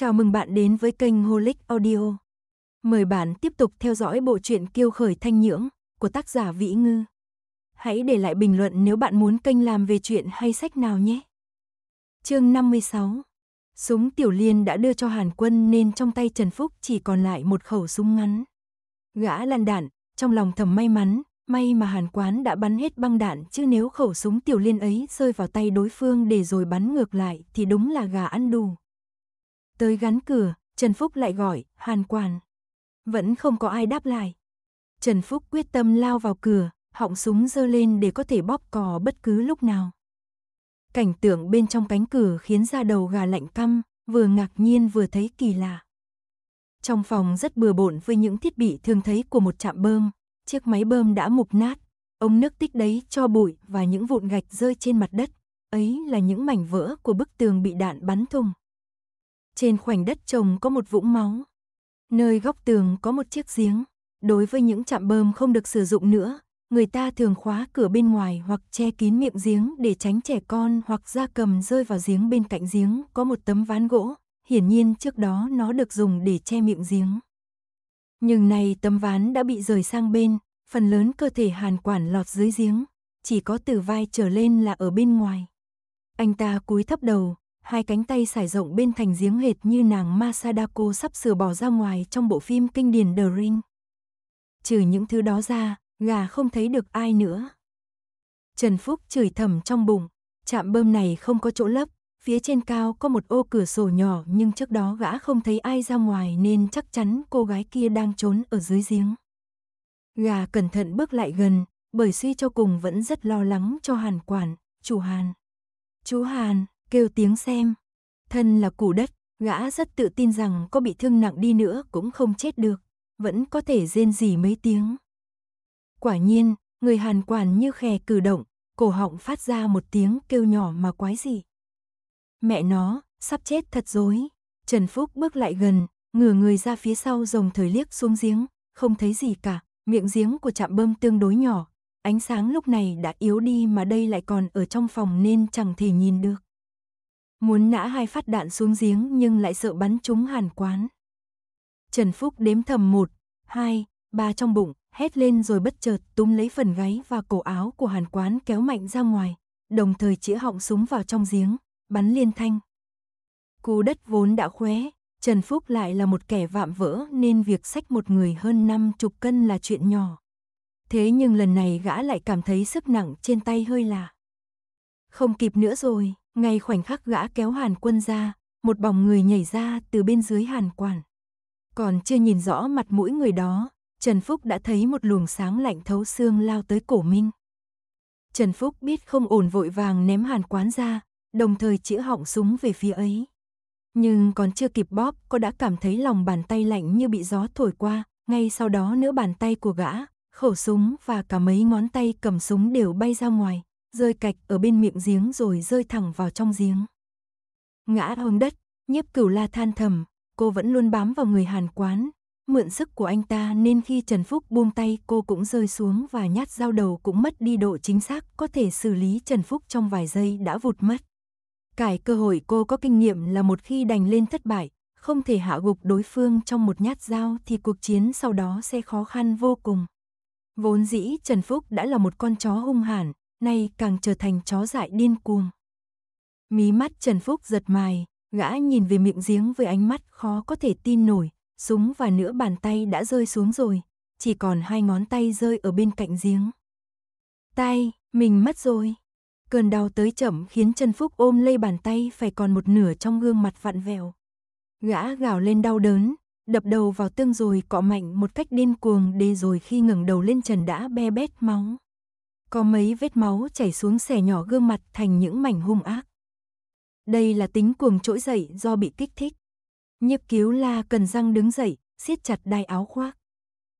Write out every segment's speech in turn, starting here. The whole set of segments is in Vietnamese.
Chào mừng bạn đến với kênh Holic Audio. Mời bạn tiếp tục theo dõi bộ truyện Kiêu khởi thanh nhưỡng của tác giả Vĩ Ngư. Hãy để lại bình luận nếu bạn muốn kênh làm về chuyện hay sách nào nhé. Chương 56. Súng Tiểu Liên đã đưa cho Hàn Quân nên trong tay Trần Phúc chỉ còn lại một khẩu súng ngắn. Gã lăn đạn, trong lòng thầm may mắn, may mà Hàn Quán đã bắn hết băng đạn chứ nếu khẩu súng Tiểu Liên ấy rơi vào tay đối phương để rồi bắn ngược lại thì đúng là gà ăn đủ. Tới gắn cửa, Trần Phúc lại gọi, Hàn Quản. Vẫn không có ai đáp lại. Trần Phúc quyết tâm lao vào cửa, họng súng giơ lên để có thể bóp cò bất cứ lúc nào. Cảnh tượng bên trong cánh cửa khiến da đầu gà lạnh căm, vừa ngạc nhiên vừa thấy kỳ lạ. Trong phòng rất bừa bộn với những thiết bị thường thấy của một trạm bơm, chiếc máy bơm đã mục nát, ống nước tích đấy cho bụi và những vụn gạch rơi trên mặt đất. Ấy là những mảnh vỡ của bức tường bị đạn bắn thùng. Trên khoảnh đất trồng có một vũng máu. Nơi góc tường có một chiếc giếng. Đối với những trạm bơm không được sử dụng nữa, người ta thường khóa cửa bên ngoài hoặc che kín miệng giếng để tránh trẻ con hoặc gia cầm rơi vào giếng bên cạnh giếng có một tấm ván gỗ. Hiển nhiên trước đó nó được dùng để che miệng giếng. Nhưng nay tấm ván đã bị rời sang bên, phần lớn cơ thể hàn quản lọt dưới giếng, chỉ có từ vai trở lên là ở bên ngoài. Anh ta cúi thấp đầu, hai cánh tay sải rộng bên thành giếng hệt như nàng Masadako sắp sửa bỏ ra ngoài trong bộ phim kinh điển The Ring. Trừ những thứ đó ra, gà không thấy được ai nữa. Trần Phúc chửi thầm trong bụng, chạm bơm này không có chỗ lấp, phía trên cao có một ô cửa sổ nhỏ nhưng trước đó gã không thấy ai ra ngoài nên chắc chắn cô gái kia đang trốn ở dưới giếng. Gà cẩn thận bước lại gần, bởi suy cho cùng vẫn rất lo lắng cho Hàn Quản, chủ Hàn. Chú Hàn, kêu tiếng xem. Thân là củ đất, gã rất tự tin rằng có bị thương nặng đi nữa cũng không chết được, vẫn có thể rên rỉ mấy tiếng. Quả nhiên, người hàn quản như khè cử động, cổ họng phát ra một tiếng kêu nhỏ mà quái gì. Mẹ nó, sắp chết thật dối. Trần Phúc bước lại gần, ngửa người ra phía sau rồng thời liếc xuống giếng, không thấy gì cả, miệng giếng của trạm bơm tương đối nhỏ, ánh sáng lúc này đã yếu đi mà đây lại còn ở trong phòng nên chẳng thể nhìn được muốn nã hai phát đạn xuống giếng nhưng lại sợ bắn trúng hàn quán. Trần Phúc đếm thầm một, hai, ba trong bụng, hét lên rồi bất chợt túm lấy phần gáy và cổ áo của hàn quán kéo mạnh ra ngoài, đồng thời chĩa họng súng vào trong giếng, bắn liên thanh. Cú đất vốn đã khóe, Trần Phúc lại là một kẻ vạm vỡ nên việc sách một người hơn năm chục cân là chuyện nhỏ. Thế nhưng lần này gã lại cảm thấy sức nặng trên tay hơi lạ. Không kịp nữa rồi. Ngay khoảnh khắc gã kéo hàn quân ra, một bóng người nhảy ra từ bên dưới hàn quản. Còn chưa nhìn rõ mặt mũi người đó, Trần Phúc đã thấy một luồng sáng lạnh thấu xương lao tới cổ Minh. Trần Phúc biết không ổn vội vàng ném hàn quán ra, đồng thời chĩa họng súng về phía ấy. Nhưng còn chưa kịp bóp, cô đã cảm thấy lòng bàn tay lạnh như bị gió thổi qua, ngay sau đó nữa bàn tay của gã, khẩu súng và cả mấy ngón tay cầm súng đều bay ra ngoài, rơi cạch ở bên miệng giếng rồi rơi thẳng vào trong giếng. Ngã hôn đất, nhiếp cửu la than thầm, cô vẫn luôn bám vào người hàn quán, mượn sức của anh ta nên khi Trần Phúc buông tay cô cũng rơi xuống và nhát dao đầu cũng mất đi độ chính xác có thể xử lý Trần Phúc trong vài giây đã vụt mất. Cải cơ hội cô có kinh nghiệm là một khi đành lên thất bại, không thể hạ gục đối phương trong một nhát dao thì cuộc chiến sau đó sẽ khó khăn vô cùng. Vốn dĩ Trần Phúc đã là một con chó hung hãn, nay càng trở thành chó dại điên cuồng. Mí mắt Trần Phúc giật mài, gã nhìn về miệng giếng với ánh mắt khó có thể tin nổi, súng và nửa bàn tay đã rơi xuống rồi, chỉ còn hai ngón tay rơi ở bên cạnh giếng. Tay, mình mất rồi. Cơn đau tới chậm khiến Trần Phúc ôm lấy bàn tay phải còn một nửa trong gương mặt vặn vẹo. Gã gào lên đau đớn, đập đầu vào tương rồi cọ mạnh một cách điên cuồng để rồi khi ngẩng đầu lên Trần đã be bét máu. Có mấy vết máu chảy xuống xẻ nhỏ gương mặt thành những mảnh hung ác. Đây là tính cuồng trỗi dậy do bị kích thích. Nhiếp cứu la cần răng đứng dậy, siết chặt đai áo khoác.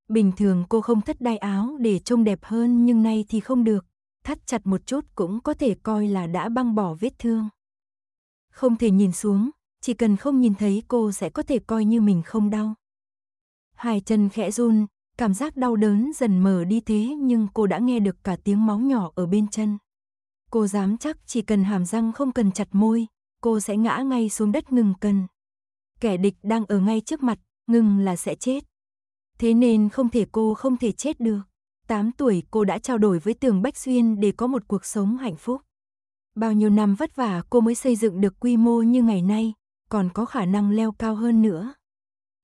Bình thường cô không thất đai áo để trông đẹp hơn nhưng nay thì không được. Thắt chặt một chút cũng có thể coi là đã băng bỏ vết thương. Không thể nhìn xuống, chỉ cần không nhìn thấy cô sẽ có thể coi như mình không đau. Hai chân khẽ run, Cảm giác đau đớn dần mở đi thế nhưng cô đã nghe được cả tiếng máu nhỏ ở bên chân. Cô dám chắc chỉ cần hàm răng không cần chặt môi, cô sẽ ngã ngay xuống đất ngừng cân. Kẻ địch đang ở ngay trước mặt, ngừng là sẽ chết. Thế nên không thể cô không thể chết được. tám tuổi cô đã trao đổi với tường Bách Xuyên để có một cuộc sống hạnh phúc. Bao nhiêu năm vất vả cô mới xây dựng được quy mô như ngày nay, còn có khả năng leo cao hơn nữa.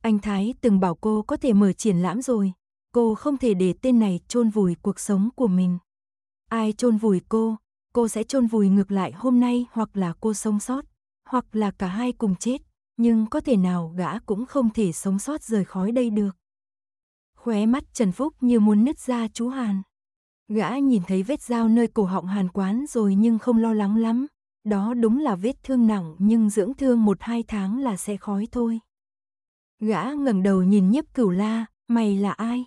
Anh Thái từng bảo cô có thể mở triển lãm rồi, Cô không thể để tên này chôn vùi cuộc sống của mình. Ai chôn vùi cô, cô sẽ chôn vùi ngược lại hôm nay hoặc là cô sống sót, hoặc là cả hai cùng chết, nhưng có thể nào gã cũng không thể sống sót rời khỏi đây được. Khóe mắt Trần Phúc như muốn nứt ra chú Hàn. Gã nhìn thấy vết dao nơi cổ họng Hàn quán rồi nhưng không lo lắng lắm, đó đúng là vết thương nặng nhưng dưỡng thương một hai tháng là sẽ khói thôi. Gã ngẩng đầu nhìn nhiếp cửu la, mày là ai?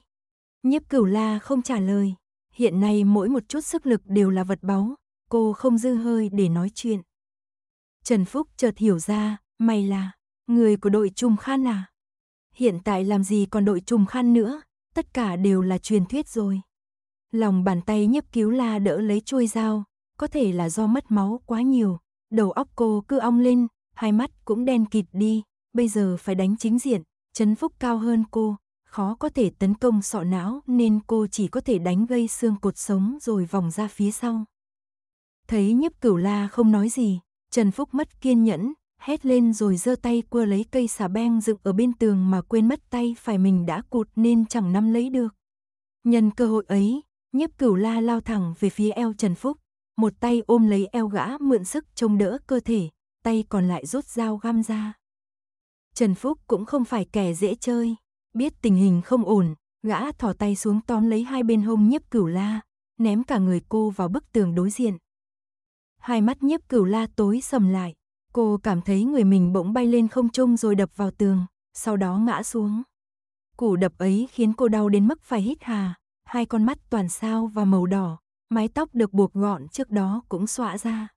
Nhiếp cửu la không trả lời. Hiện nay mỗi một chút sức lực đều là vật báu, cô không dư hơi để nói chuyện. Trần Phúc chợt hiểu ra, mày là người của đội trùm khan à? Hiện tại làm gì còn đội trùm khan nữa, tất cả đều là truyền thuyết rồi. Lòng bàn tay nhiếp cứu la đỡ lấy chuôi dao, có thể là do mất máu quá nhiều, đầu óc cô cứ ong lên, hai mắt cũng đen kịt đi, bây giờ phải đánh chính diện, Trần Phúc cao hơn cô, khó có thể tấn công sọ não nên cô chỉ có thể đánh gây xương cột sống rồi vòng ra phía sau. Thấy nhiếp cửu la không nói gì, Trần Phúc mất kiên nhẫn, hét lên rồi giơ tay quơ lấy cây xà beng dựng ở bên tường mà quên mất tay phải mình đã cụt nên chẳng nắm lấy được. Nhân cơ hội ấy, nhiếp cửu la lao thẳng về phía eo Trần Phúc, một tay ôm lấy eo gã mượn sức chống đỡ cơ thể, tay còn lại rút dao găm ra. Trần Phúc cũng không phải kẻ dễ chơi. Biết tình hình không ổn, gã thò tay xuống tóm lấy hai bên hông nhiếp cửu la, ném cả người cô vào bức tường đối diện. Hai mắt nhiếp cửu la tối sầm lại, cô cảm thấy người mình bỗng bay lên không trung rồi đập vào tường, sau đó ngã xuống. Củ đập ấy khiến cô đau đến mức phải hít hà, hai con mắt toàn sao và màu đỏ, mái tóc được buộc gọn trước đó cũng xõa ra.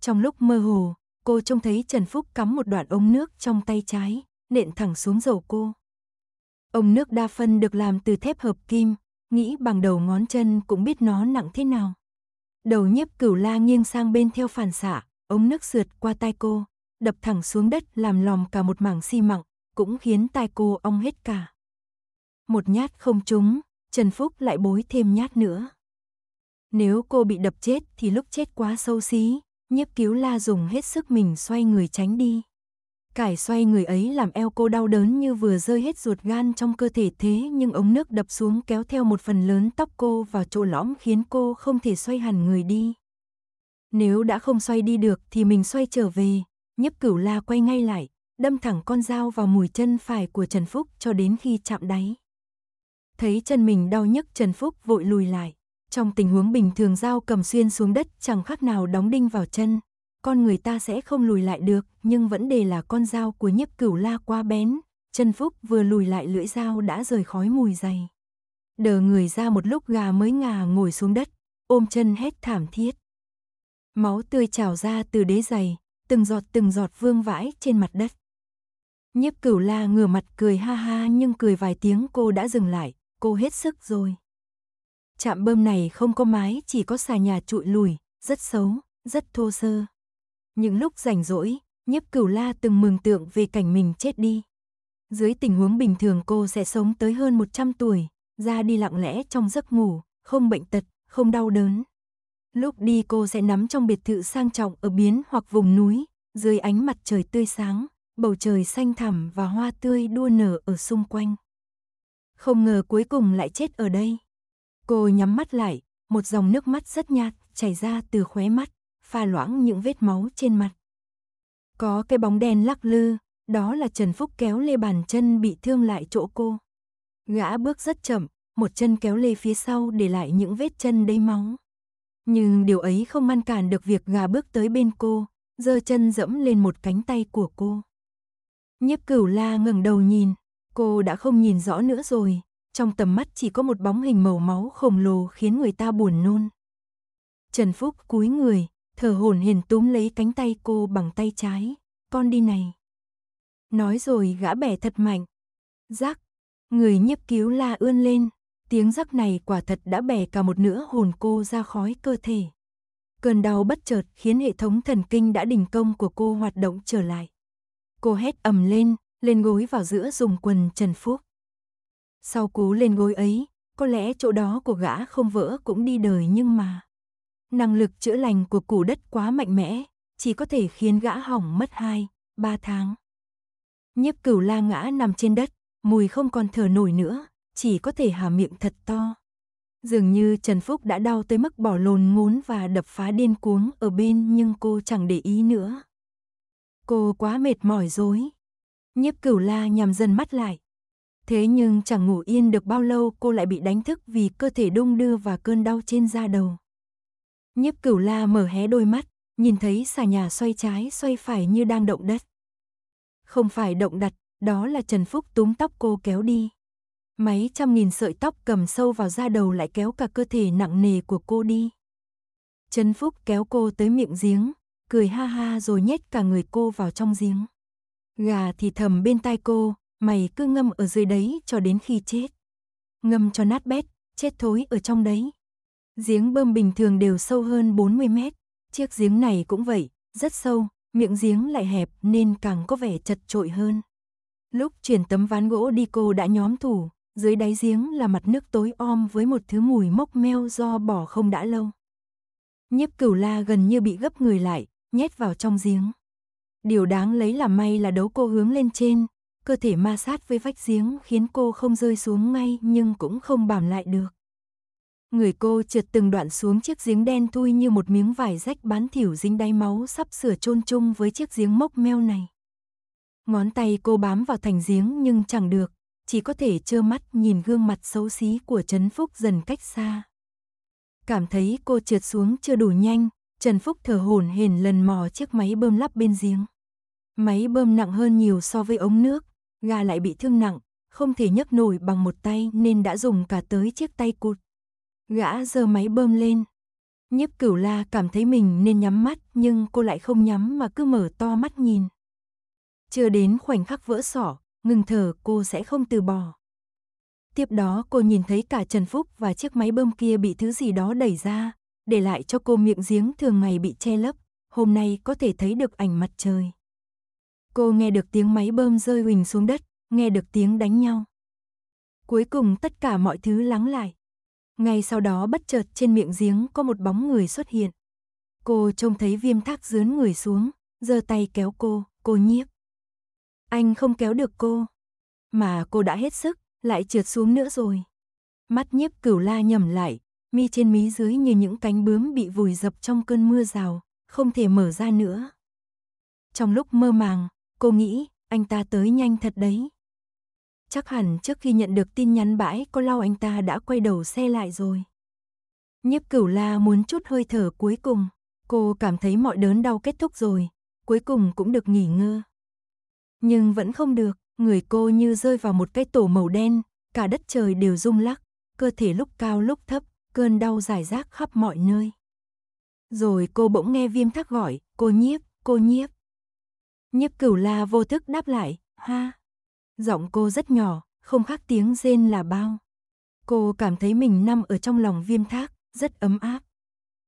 Trong lúc mơ hồ, cô trông thấy Trần Phúc cắm một đoạn ống nước trong tay trái, nện thẳng xuống dầu cô. Ông nước đa phân được làm từ thép hợp kim, nghĩ bằng đầu ngón chân cũng biết nó nặng thế nào. Đầu nhiếp cửu la nghiêng sang bên theo phản xạ, ống nước sượt qua tai cô, đập thẳng xuống đất làm lòm cả một mảng xi mặng, cũng khiến tai cô ong hết cả. Một nhát không trúng, Trần Phúc lại bối thêm nhát nữa. Nếu cô bị đập chết thì lúc chết quá sâu xí, nhiếp cứu la dùng hết sức mình xoay người tránh đi. Cải xoay người ấy làm eo cô đau đớn như vừa rơi hết ruột gan trong cơ thể thế nhưng ống nước đập xuống kéo theo một phần lớn tóc cô vào chỗ lõm khiến cô không thể xoay hẳn người đi. Nếu đã không xoay đi được thì mình xoay trở về, nhấp cửu la quay ngay lại, đâm thẳng con dao vào mùi chân phải của Trần Phúc cho đến khi chạm đáy. Thấy chân mình đau nhức Trần Phúc vội lùi lại. Trong tình huống bình thường dao cầm xuyên xuống đất chẳng khác nào đóng đinh vào chân, con người ta sẽ không lùi lại được, nhưng vấn đề là con dao của nhiếp cửu la quá bén, Trần Phúc vừa lùi lại lưỡi dao đã rời khói mùi dày. Đờ người ra một lúc gà mới ngà ngồi xuống đất, ôm chân hết thảm thiết. Máu tươi trào ra từ đế giày, từng giọt từng giọt vương vãi trên mặt đất. Nhiếp cửu la ngửa mặt cười ha ha nhưng cười vài tiếng cô đã dừng lại, cô hết sức rồi. Chạm bơm này không có mái chỉ có xà nhà trụi lùi, rất xấu, rất thô sơ. Những lúc rảnh rỗi, nhiếp cửu la từng mường tượng về cảnh mình chết đi. Dưới tình huống bình thường cô sẽ sống tới hơn 100 tuổi, ra đi lặng lẽ trong giấc ngủ, không bệnh tật, không đau đớn. Lúc đi cô sẽ nắm trong biệt thự sang trọng ở biến hoặc vùng núi, dưới ánh mặt trời tươi sáng, bầu trời xanh thẳm và hoa tươi đua nở ở xung quanh. Không ngờ cuối cùng lại chết ở đây. Cô nhắm mắt lại, một dòng nước mắt rất nhạt chảy ra từ khóe mắt pha loãng những vết máu trên mặt. Có cái bóng đen lắc lư, đó là Trần Phúc kéo lê bàn chân bị thương lại chỗ cô. Gã bước rất chậm, một chân kéo lê phía sau để lại những vết chân đầy máu. Nhưng điều ấy không ngăn cản được việc gà bước tới bên cô, giơ chân dẫm lên một cánh tay của cô. Nhiếp cửu la ngẩng đầu nhìn, cô đã không nhìn rõ nữa rồi, trong tầm mắt chỉ có một bóng hình màu máu khổng lồ khiến người ta buồn nôn. Trần Phúc cúi người, thở hổn hển túm lấy cánh tay cô bằng tay trái, con đi này. Nói rồi gã bẻ thật mạnh. Rắc, người nhiếp cứu la ươn lên, tiếng rắc này quả thật đã bẻ cả một nửa hồn cô ra khói cơ thể. Cơn đau bất chợt khiến hệ thống thần kinh đã đình công của cô hoạt động trở lại. Cô hét ầm lên, lên gối vào giữa dùng quần Trần Phúc. Sau cú lên gối ấy, có lẽ chỗ đó của gã không vỡ cũng đi đời nhưng mà năng lực chữa lành của củ đất quá mạnh mẽ, chỉ có thể khiến gã hỏng mất 2, 3 tháng. Nhiếp cửu la ngã nằm trên đất, mùi không còn thở nổi nữa, chỉ có thể hà miệng thật to. Dường như Trần Phúc đã đau tới mức bỏ lồn ngốn và đập phá điên cuống ở bên nhưng cô chẳng để ý nữa. Cô quá mệt mỏi rồi. Nhiếp cửu la nhằm dần mắt lại. Thế nhưng chẳng ngủ yên được bao lâu cô lại bị đánh thức vì cơ thể đung đưa và cơn đau trên da đầu. Nhiếp cửu la mở hé đôi mắt, nhìn thấy xà nhà xoay trái xoay phải như đang động đất. Không phải động đặt, đó là Trần Phúc túm tóc cô kéo đi. Máy trăm nghìn sợi tóc cầm sâu vào da đầu lại kéo cả cơ thể nặng nề của cô đi. Trần Phúc kéo cô tới miệng giếng, cười ha ha rồi nhét cả người cô vào trong giếng. Gà thì thầm bên tai cô, mày cứ ngâm ở dưới đấy cho đến khi chết. Ngâm cho nát bét, chết thối ở trong đấy. Giếng bơm bình thường đều sâu hơn 40 mét, chiếc giếng này cũng vậy, rất sâu, miệng giếng lại hẹp nên càng có vẻ chật trội hơn. Lúc chuyển tấm ván gỗ đi cô đã nhóm thủ, dưới đáy giếng là mặt nước tối om với một thứ mùi mốc meo do bỏ không đã lâu. Nhiếp cửu la gần như bị gấp người lại, nhét vào trong giếng. Điều đáng lấy là may là đấu cô hướng lên trên, cơ thể ma sát với vách giếng khiến cô không rơi xuống ngay nhưng cũng không bám lại được người cô trượt từng đoạn xuống chiếc giếng đen thui như một miếng vải rách bán thỉu dính đáy máu sắp sửa chôn chung với chiếc giếng mốc meo này. Ngón tay cô bám vào thành giếng nhưng chẳng được, chỉ có thể trơ mắt nhìn gương mặt xấu xí của Trần Phúc dần cách xa. Cảm thấy cô trượt xuống chưa đủ nhanh, Trần Phúc thở hổn hển lần mò chiếc máy bơm lắp bên giếng. Máy bơm nặng hơn nhiều so với ống nước, gà lại bị thương nặng, không thể nhấc nổi bằng một tay nên đã dùng cả tới chiếc tay cụt. Gã giơ máy bơm lên. Nhiếp cửu la cảm thấy mình nên nhắm mắt nhưng cô lại không nhắm mà cứ mở to mắt nhìn. Chưa đến khoảnh khắc vỡ sỏ, ngừng thở cô sẽ không từ bỏ. Tiếp đó cô nhìn thấy cả Trần Phúc và chiếc máy bơm kia bị thứ gì đó đẩy ra, để lại cho cô miệng giếng thường ngày bị che lấp, hôm nay có thể thấy được ảnh mặt trời. Cô nghe được tiếng máy bơm rơi huỳnh xuống đất, nghe được tiếng đánh nhau. Cuối cùng tất cả mọi thứ lắng lại. Ngay sau đó bất chợt trên miệng giếng có một bóng người xuất hiện. Cô trông thấy viêm thác dướn người xuống, giơ tay kéo cô, cô nhiếp. Anh không kéo được cô. Mà cô đã hết sức, lại trượt xuống nữa rồi. Mắt nhiếp cửu la nhầm lại, mi trên mí dưới như những cánh bướm bị vùi dập trong cơn mưa rào, không thể mở ra nữa. Trong lúc mơ màng, cô nghĩ, anh ta tới nhanh thật đấy chắc hẳn trước khi nhận được tin nhắn bãi cô lau anh ta đã quay đầu xe lại rồi. Nhiếp cửu la muốn chút hơi thở cuối cùng, cô cảm thấy mọi đớn đau kết thúc rồi, cuối cùng cũng được nghỉ ngơ. Nhưng vẫn không được, người cô như rơi vào một cái tổ màu đen, cả đất trời đều rung lắc, cơ thể lúc cao lúc thấp, cơn đau dài rác khắp mọi nơi. Rồi cô bỗng nghe viêm thác gọi, cô nhiếp, cô nhiếp. Nhiếp cửu la vô thức đáp lại, ha giọng cô rất nhỏ, không khác tiếng rên là bao. Cô cảm thấy mình nằm ở trong lòng viêm thác, rất ấm áp.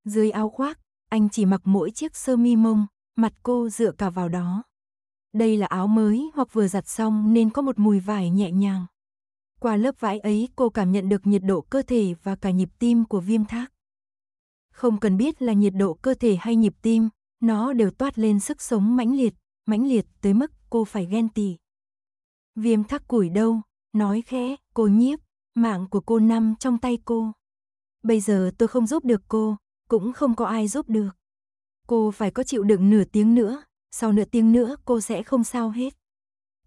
Dưới áo khoác, anh chỉ mặc mỗi chiếc sơ mi mông, mặt cô dựa cả vào đó. Đây là áo mới hoặc vừa giặt xong nên có một mùi vải nhẹ nhàng. Qua lớp vải ấy cô cảm nhận được nhiệt độ cơ thể và cả nhịp tim của viêm thác. Không cần biết là nhiệt độ cơ thể hay nhịp tim, nó đều toát lên sức sống mãnh liệt, mãnh liệt tới mức cô phải ghen tị. Viêm thắc củi đâu, nói khẽ, cô nhiếp, mạng của cô nằm trong tay cô. Bây giờ tôi không giúp được cô, cũng không có ai giúp được. Cô phải có chịu đựng nửa tiếng nữa, sau nửa tiếng nữa cô sẽ không sao hết.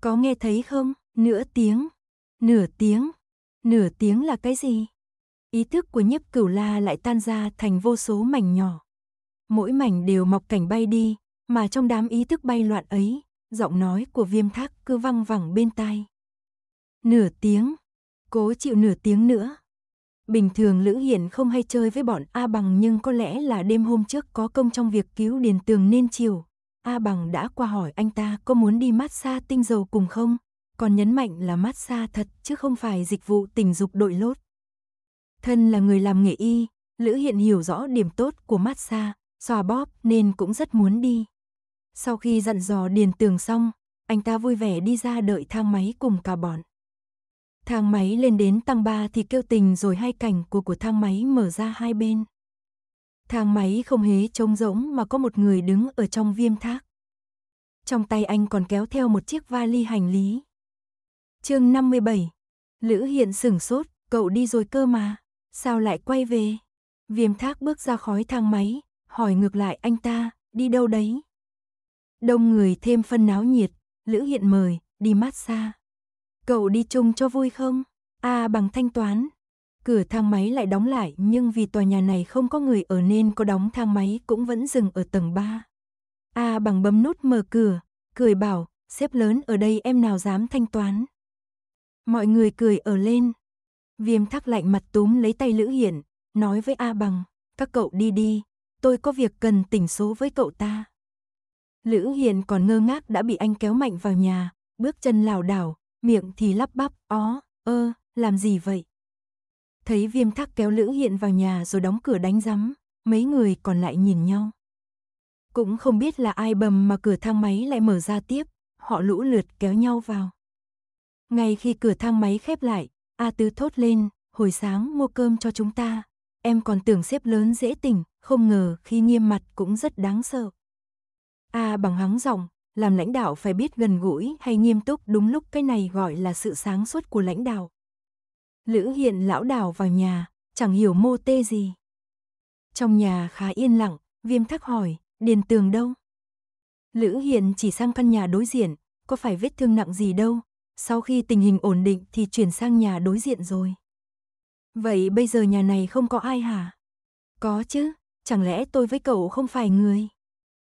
Có nghe thấy không, nửa tiếng, nửa tiếng, nửa tiếng là cái gì? Ý thức của nhiếp cửu la lại tan ra thành vô số mảnh nhỏ. Mỗi mảnh đều mọc cảnh bay đi, mà trong đám ý thức bay loạn ấy, giọng nói của viêm thác cứ văng vẳng bên tai. Nửa tiếng, cố chịu nửa tiếng nữa. Bình thường Lữ Hiển không hay chơi với bọn A Bằng nhưng có lẽ là đêm hôm trước có công trong việc cứu Điền Tường nên chiều. A Bằng đã qua hỏi anh ta có muốn đi mát xa tinh dầu cùng không, còn nhấn mạnh là mát xa thật chứ không phải dịch vụ tình dục đội lốt. Thân là người làm nghề y, Lữ Hiện hiểu rõ điểm tốt của mát xa xoa bóp nên cũng rất muốn đi. Sau khi dặn dò Điền Tường xong, anh ta vui vẻ đi ra đợi thang máy cùng cả bọn. Thang máy lên đến tầng 3 thì kêu tình rồi hai cảnh của của thang máy mở ra hai bên. Thang máy không hế trống rỗng mà có một người đứng ở trong viêm thác. Trong tay anh còn kéo theo một chiếc vali hành lý. chương 57 Lữ hiện sửng sốt, cậu đi rồi cơ mà, sao lại quay về? Viêm thác bước ra khói thang máy, hỏi ngược lại anh ta, đi đâu đấy? Đông người thêm phân náo nhiệt, Lữ Hiện mời, đi massage. Cậu đi chung cho vui không? À bằng thanh toán. Cửa thang máy lại đóng lại nhưng vì tòa nhà này không có người ở nên có đóng thang máy cũng vẫn dừng ở tầng 3. A à, bằng bấm nút mở cửa, cười bảo, xếp lớn ở đây em nào dám thanh toán. Mọi người cười ở lên. Viêm thắc lạnh mặt túm lấy tay Lữ Hiển, nói với A bằng, các cậu đi đi, tôi có việc cần tỉnh số với cậu ta. Lữ Hiền còn ngơ ngác đã bị anh kéo mạnh vào nhà, bước chân lảo đảo, miệng thì lắp bắp, ó, ơ, làm gì vậy? Thấy viêm thắc kéo Lữ Hiền vào nhà rồi đóng cửa đánh rắm, mấy người còn lại nhìn nhau. Cũng không biết là ai bầm mà cửa thang máy lại mở ra tiếp, họ lũ lượt kéo nhau vào. Ngay khi cửa thang máy khép lại, A Tư thốt lên, hồi sáng mua cơm cho chúng ta. Em còn tưởng xếp lớn dễ tỉnh, không ngờ khi nghiêm mặt cũng rất đáng sợ. A à, bằng hắng giọng, làm lãnh đạo phải biết gần gũi hay nghiêm túc đúng lúc cái này gọi là sự sáng suốt của lãnh đạo. Lữ hiện lão đảo vào nhà, chẳng hiểu mô tê gì. Trong nhà khá yên lặng, viêm thắc hỏi, điền tường đâu? Lữ hiện chỉ sang căn nhà đối diện, có phải vết thương nặng gì đâu, sau khi tình hình ổn định thì chuyển sang nhà đối diện rồi. Vậy bây giờ nhà này không có ai hả? Có chứ, chẳng lẽ tôi với cậu không phải người?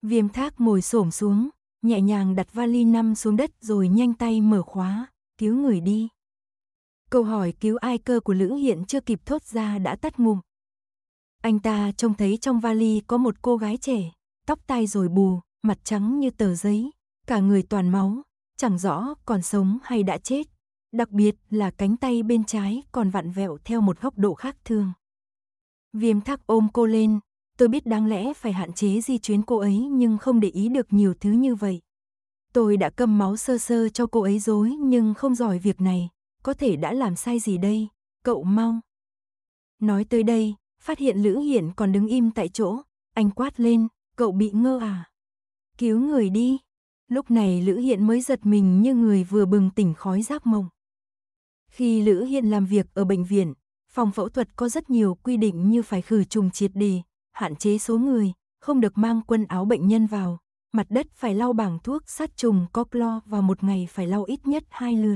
Viêm thác ngồi xổm xuống, nhẹ nhàng đặt vali năm xuống đất rồi nhanh tay mở khóa, cứu người đi. Câu hỏi cứu ai cơ của Lữ Hiện chưa kịp thốt ra đã tắt ngụm. Anh ta trông thấy trong vali có một cô gái trẻ, tóc tai rồi bù, mặt trắng như tờ giấy, cả người toàn máu, chẳng rõ còn sống hay đã chết. Đặc biệt là cánh tay bên trái còn vặn vẹo theo một góc độ khác thường. Viêm thác ôm cô lên, tôi biết đáng lẽ phải hạn chế di chuyến cô ấy nhưng không để ý được nhiều thứ như vậy. Tôi đã cầm máu sơ sơ cho cô ấy dối nhưng không giỏi việc này, có thể đã làm sai gì đây, cậu mau. Nói tới đây, phát hiện Lữ Hiển còn đứng im tại chỗ, anh quát lên, cậu bị ngơ à? Cứu người đi. Lúc này Lữ Hiện mới giật mình như người vừa bừng tỉnh khói giác mộng. Khi Lữ Hiện làm việc ở bệnh viện, phòng phẫu thuật có rất nhiều quy định như phải khử trùng triệt đề, hạn chế số người, không được mang quân áo bệnh nhân vào, mặt đất phải lau bằng thuốc sát trùng có clo và một ngày phải lau ít nhất hai lượt.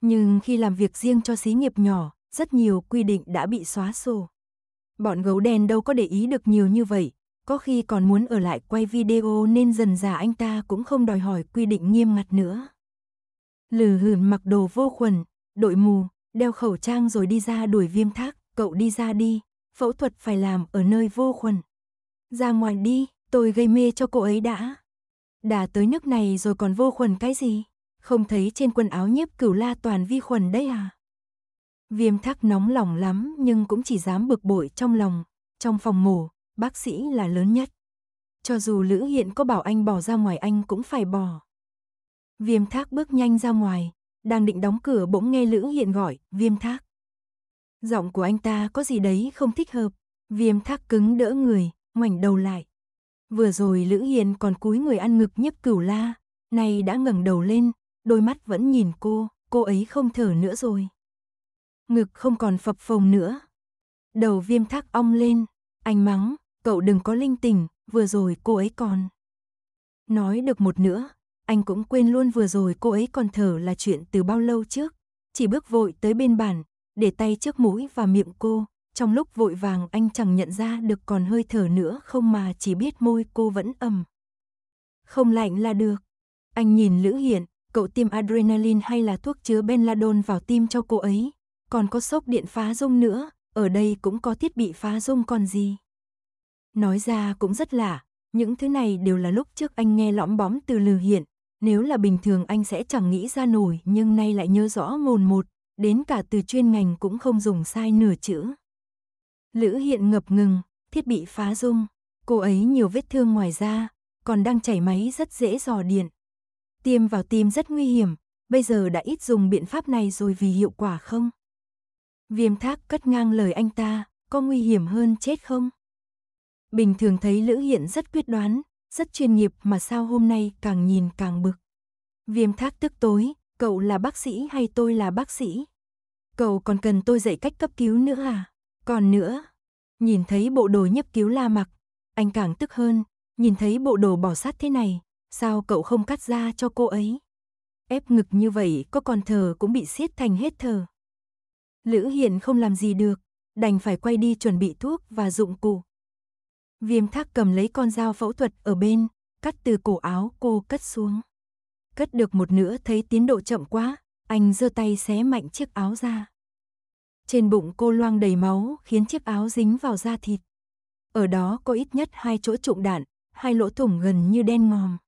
Nhưng khi làm việc riêng cho xí nghiệp nhỏ, rất nhiều quy định đã bị xóa sổ. Bọn gấu đen đâu có để ý được nhiều như vậy, có khi còn muốn ở lại quay video nên dần già anh ta cũng không đòi hỏi quy định nghiêm ngặt nữa. Lừ hửn mặc đồ vô khuẩn, đội mù, đeo khẩu trang rồi đi ra đuổi viêm thác, cậu đi ra đi, phẫu thuật phải làm ở nơi vô khuẩn. Ra ngoài đi, tôi gây mê cho cô ấy đã. Đã tới nước này rồi còn vô khuẩn cái gì? Không thấy trên quần áo nhiếp cửu la toàn vi khuẩn đấy à? Viêm thắc nóng lòng lắm nhưng cũng chỉ dám bực bội trong lòng. Trong phòng mổ, bác sĩ là lớn nhất. Cho dù Lữ Hiện có bảo anh bỏ ra ngoài anh cũng phải bỏ. Viêm thác bước nhanh ra ngoài, đang định đóng cửa bỗng nghe Lữ Hiện gọi, Viêm thác. Giọng của anh ta có gì đấy không thích hợp. Viêm thác cứng đỡ người, ngoảnh đầu lại. Vừa rồi Lữ Hiền còn cúi người ăn ngực nhấp cửu la, nay đã ngẩng đầu lên, đôi mắt vẫn nhìn cô, cô ấy không thở nữa rồi. Ngực không còn phập phồng nữa. Đầu viêm thác ong lên, anh mắng, cậu đừng có linh tỉnh, vừa rồi cô ấy còn. Nói được một nữa, anh cũng quên luôn vừa rồi cô ấy còn thở là chuyện từ bao lâu trước. Chỉ bước vội tới bên bàn, để tay trước mũi và miệng cô. Trong lúc vội vàng anh chẳng nhận ra được còn hơi thở nữa không mà chỉ biết môi cô vẫn ẩm. Không lạnh là được. Anh nhìn Lữ Hiện, cậu tiêm adrenaline hay là thuốc chứa Benladon vào tim cho cô ấy. Còn có sốc điện phá rung nữa, ở đây cũng có thiết bị phá rung còn gì. Nói ra cũng rất lạ, những thứ này đều là lúc trước anh nghe lõm bóng từ lữ Hiện. Nếu là bình thường anh sẽ chẳng nghĩ ra nổi nhưng nay lại nhớ rõ mồn một, đến cả từ chuyên ngành cũng không dùng sai nửa chữ. Lữ hiện ngập ngừng, thiết bị phá rung, cô ấy nhiều vết thương ngoài da, còn đang chảy máy rất dễ dò điện. Tiêm vào tim rất nguy hiểm, bây giờ đã ít dùng biện pháp này rồi vì hiệu quả không? Viêm thác cất ngang lời anh ta, có nguy hiểm hơn chết không? Bình thường thấy Lữ Hiện rất quyết đoán, rất chuyên nghiệp mà sao hôm nay càng nhìn càng bực. Viêm thác tức tối, cậu là bác sĩ hay tôi là bác sĩ? Cậu còn cần tôi dạy cách cấp cứu nữa à? Còn nữa, nhìn thấy bộ đồ nhấp cứu la mặc, anh càng tức hơn, nhìn thấy bộ đồ bỏ sát thế này, sao cậu không cắt ra cho cô ấy? Ép ngực như vậy có còn thở cũng bị siết thành hết thở. Lữ Hiện không làm gì được, đành phải quay đi chuẩn bị thuốc và dụng cụ. Viêm thác cầm lấy con dao phẫu thuật ở bên, cắt từ cổ áo cô cất xuống. Cất được một nửa thấy tiến độ chậm quá, anh giơ tay xé mạnh chiếc áo ra. Trên bụng cô loang đầy máu khiến chiếc áo dính vào da thịt. Ở đó có ít nhất hai chỗ trụng đạn, hai lỗ thủng gần như đen ngòm.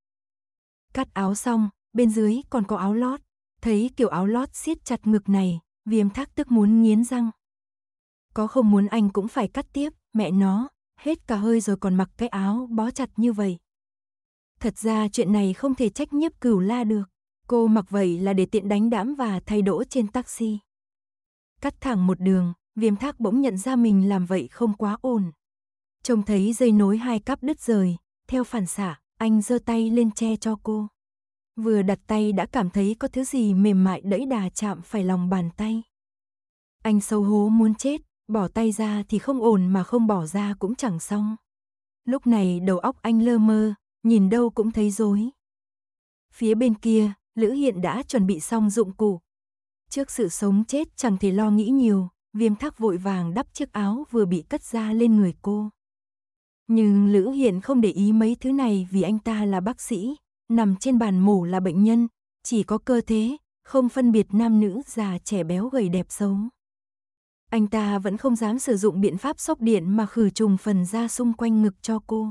Cắt áo xong, bên dưới còn có áo lót. Thấy kiểu áo lót siết chặt ngực này, viêm thác tức muốn nghiến răng. Có không muốn anh cũng phải cắt tiếp, mẹ nó, hết cả hơi rồi còn mặc cái áo bó chặt như vậy. Thật ra chuyện này không thể trách nhiếp cửu la được. Cô mặc vậy là để tiện đánh đám và thay đỗ trên taxi. Cắt thẳng một đường, viêm thác bỗng nhận ra mình làm vậy không quá ổn. Trông thấy dây nối hai cắp đứt rời, theo phản xạ, anh giơ tay lên che cho cô. Vừa đặt tay đã cảm thấy có thứ gì mềm mại đẫy đà chạm phải lòng bàn tay. Anh xấu hố muốn chết, bỏ tay ra thì không ổn mà không bỏ ra cũng chẳng xong. Lúc này đầu óc anh lơ mơ, nhìn đâu cũng thấy rối. Phía bên kia, Lữ Hiện đã chuẩn bị xong dụng cụ. Trước sự sống chết chẳng thể lo nghĩ nhiều, viêm thác vội vàng đắp chiếc áo vừa bị cất ra lên người cô. Nhưng Lữ Hiện không để ý mấy thứ này vì anh ta là bác sĩ, nằm trên bàn mổ là bệnh nhân, chỉ có cơ thế, không phân biệt nam nữ già trẻ béo gầy đẹp xấu. Anh ta vẫn không dám sử dụng biện pháp sốc điện mà khử trùng phần da xung quanh ngực cho cô.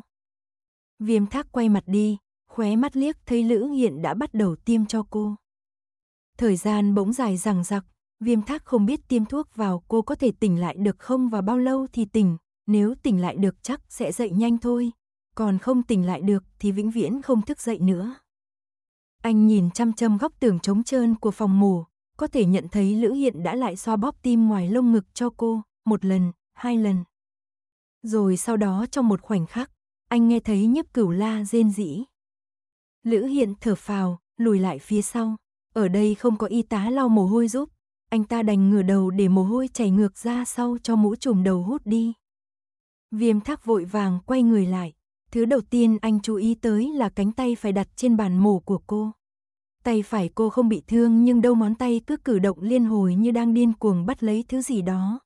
Viêm thác quay mặt đi, khóe mắt liếc thấy Lữ Hiện đã bắt đầu tiêm cho cô. Thời gian bỗng dài rằng giặc viêm thác không biết tiêm thuốc vào cô có thể tỉnh lại được không và bao lâu thì tỉnh, nếu tỉnh lại được chắc sẽ dậy nhanh thôi, còn không tỉnh lại được thì vĩnh viễn không thức dậy nữa. Anh nhìn chăm chăm góc tường trống trơn của phòng mổ, có thể nhận thấy Lữ Hiện đã lại xoa bóp tim ngoài lông ngực cho cô, một lần, hai lần. Rồi sau đó trong một khoảnh khắc, anh nghe thấy nhiếp cửu la rên rỉ. Lữ Hiện thở phào, lùi lại phía sau. Ở đây không có y tá lau mồ hôi giúp. Anh ta đành ngửa đầu để mồ hôi chảy ngược ra sau cho mũ trùm đầu hút đi. Viêm thác vội vàng quay người lại. Thứ đầu tiên anh chú ý tới là cánh tay phải đặt trên bàn mổ của cô. Tay phải cô không bị thương nhưng đâu món tay cứ cử động liên hồi như đang điên cuồng bắt lấy thứ gì đó.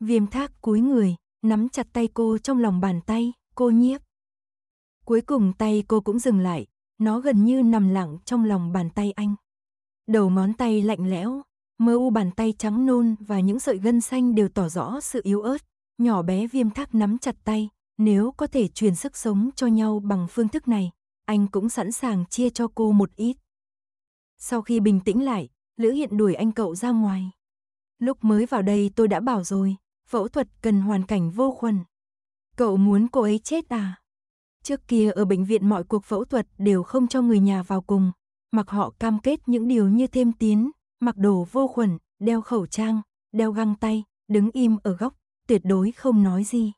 Viêm thác cúi người, nắm chặt tay cô trong lòng bàn tay, cô nhiếp. Cuối cùng tay cô cũng dừng lại, nó gần như nằm lặng trong lòng bàn tay anh. Đầu ngón tay lạnh lẽo, mơ u bàn tay trắng nôn và những sợi gân xanh đều tỏ rõ sự yếu ớt, nhỏ bé viêm thác nắm chặt tay, nếu có thể truyền sức sống cho nhau bằng phương thức này, anh cũng sẵn sàng chia cho cô một ít. Sau khi bình tĩnh lại, Lữ Hiện đuổi anh cậu ra ngoài. Lúc mới vào đây tôi đã bảo rồi, phẫu thuật cần hoàn cảnh vô khuẩn. Cậu muốn cô ấy chết à? Trước kia ở bệnh viện mọi cuộc phẫu thuật đều không cho người nhà vào cùng, mặc họ cam kết những điều như thêm tiến, mặc đồ vô khuẩn, đeo khẩu trang, đeo găng tay, đứng im ở góc, tuyệt đối không nói gì.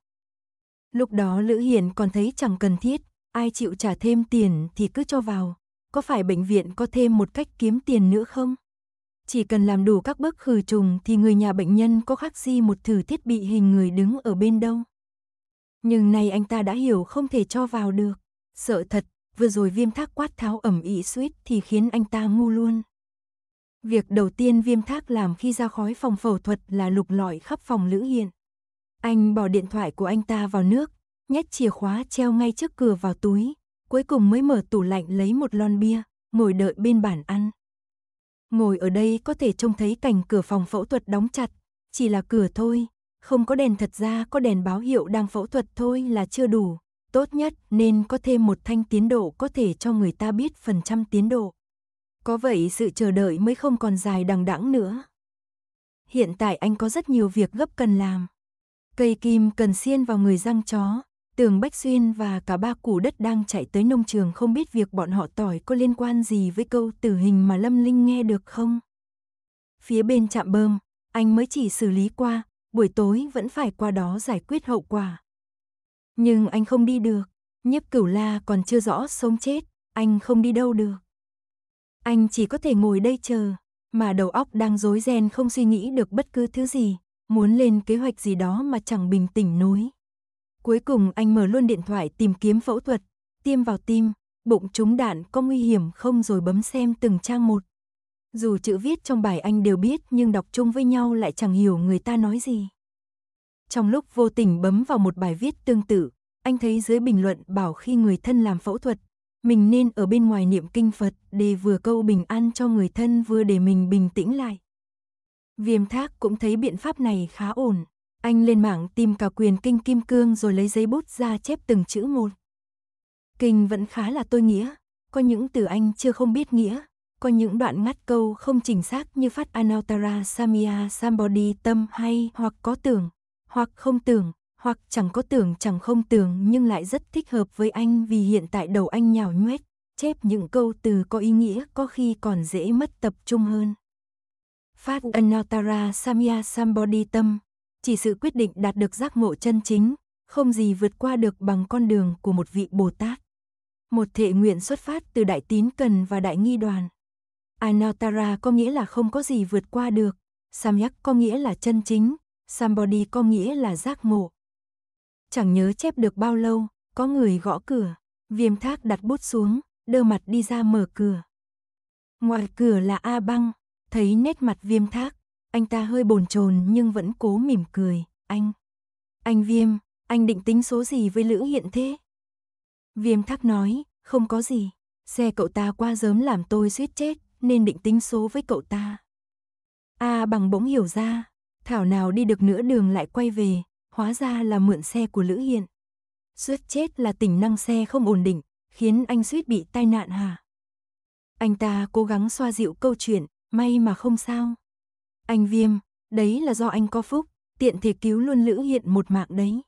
Lúc đó Lữ Hiền còn thấy chẳng cần thiết, ai chịu trả thêm tiền thì cứ cho vào, có phải bệnh viện có thêm một cách kiếm tiền nữa không? Chỉ cần làm đủ các bước khử trùng thì người nhà bệnh nhân có khác gì một thử thiết bị hình người đứng ở bên đâu. Nhưng nay anh ta đã hiểu không thể cho vào được. Sợ thật, vừa rồi viêm thác quát tháo ẩm ý suýt thì khiến anh ta ngu luôn. Việc đầu tiên viêm thác làm khi ra khói phòng phẫu thuật là lục lọi khắp phòng Lữ Hiền. Anh bỏ điện thoại của anh ta vào nước, nhét chìa khóa treo ngay trước cửa vào túi, cuối cùng mới mở tủ lạnh lấy một lon bia, ngồi đợi bên bàn ăn. Ngồi ở đây có thể trông thấy cảnh cửa phòng phẫu thuật đóng chặt, chỉ là cửa thôi, không có đèn thật ra có đèn báo hiệu đang phẫu thuật thôi là chưa đủ. Tốt nhất nên có thêm một thanh tiến độ có thể cho người ta biết phần trăm tiến độ. Có vậy sự chờ đợi mới không còn dài đằng đẵng nữa. Hiện tại anh có rất nhiều việc gấp cần làm. Cây kim cần xiên vào người răng chó, tường Bách Xuyên và cả ba củ đất đang chạy tới nông trường không biết việc bọn họ tỏi có liên quan gì với câu tử hình mà Lâm Linh nghe được không. Phía bên chạm bơm, anh mới chỉ xử lý qua, buổi tối vẫn phải qua đó giải quyết hậu quả. Nhưng anh không đi được, nhiếp cửu la còn chưa rõ sống chết, anh không đi đâu được. Anh chỉ có thể ngồi đây chờ, mà đầu óc đang rối ren không suy nghĩ được bất cứ thứ gì, muốn lên kế hoạch gì đó mà chẳng bình tĩnh nối. Cuối cùng anh mở luôn điện thoại tìm kiếm phẫu thuật, tiêm vào tim, bụng trúng đạn có nguy hiểm không rồi bấm xem từng trang một, dù chữ viết trong bài anh đều biết nhưng đọc chung với nhau lại chẳng hiểu người ta nói gì. Trong lúc vô tình bấm vào một bài viết tương tự, anh thấy dưới bình luận bảo khi người thân làm phẫu thuật, mình nên ở bên ngoài niệm kinh Phật để vừa câu bình an cho người thân vừa để mình bình tĩnh lại. Viêm thác cũng thấy biện pháp này khá ổn. Anh lên mạng tìm cả quyền kinh kim cương rồi lấy giấy bút ra chép từng chữ một. Kinh vẫn khá là tôi nghĩa, có những từ anh chưa không biết nghĩa, có những đoạn ngắt câu không chính xác như phát Anautara Samia Sambodhi tâm hay hoặc có tưởng, hoặc không tưởng, hoặc chẳng có tưởng chẳng không tưởng nhưng lại rất thích hợp với anh vì hiện tại đầu anh nhào nhoét, chép những câu từ có ý nghĩa có khi còn dễ mất tập trung hơn. Phát Anautara samia Sambodhi tâm, chỉ sự quyết định đạt được giác ngộ chân chính, không gì vượt qua được bằng con đường của một vị Bồ Tát. Một thể nguyện xuất phát từ đại tín cần và đại nghi đoàn. Anatara có nghĩa là không có gì vượt qua được, Samyak có nghĩa là chân chính, Sambody có nghĩa là giác ngộ. Chẳng nhớ chép được bao lâu, có người gõ cửa, viêm thác đặt bút xuống, đơ mặt đi ra mở cửa. Ngoài cửa là A băng, thấy nét mặt viêm thác, anh ta hơi bồn chồn nhưng vẫn cố mỉm cười, anh. Anh viêm, anh định tính số gì với Lữ Hiện thế? Viêm thác nói, không có gì, xe cậu ta qua sớm làm tôi suýt chết, nên định tính số với cậu ta. A à, bằng bỗng hiểu ra, thảo nào đi được nửa đường lại quay về, hóa ra là mượn xe của Lữ Hiện. Suốt chết là tính năng xe không ổn định, khiến anh suýt bị tai nạn hả? Anh ta cố gắng xoa dịu câu chuyện, may mà không sao. Anh Viêm, đấy là do anh có phúc, tiện thể cứu luôn Lữ Hiện một mạng đấy.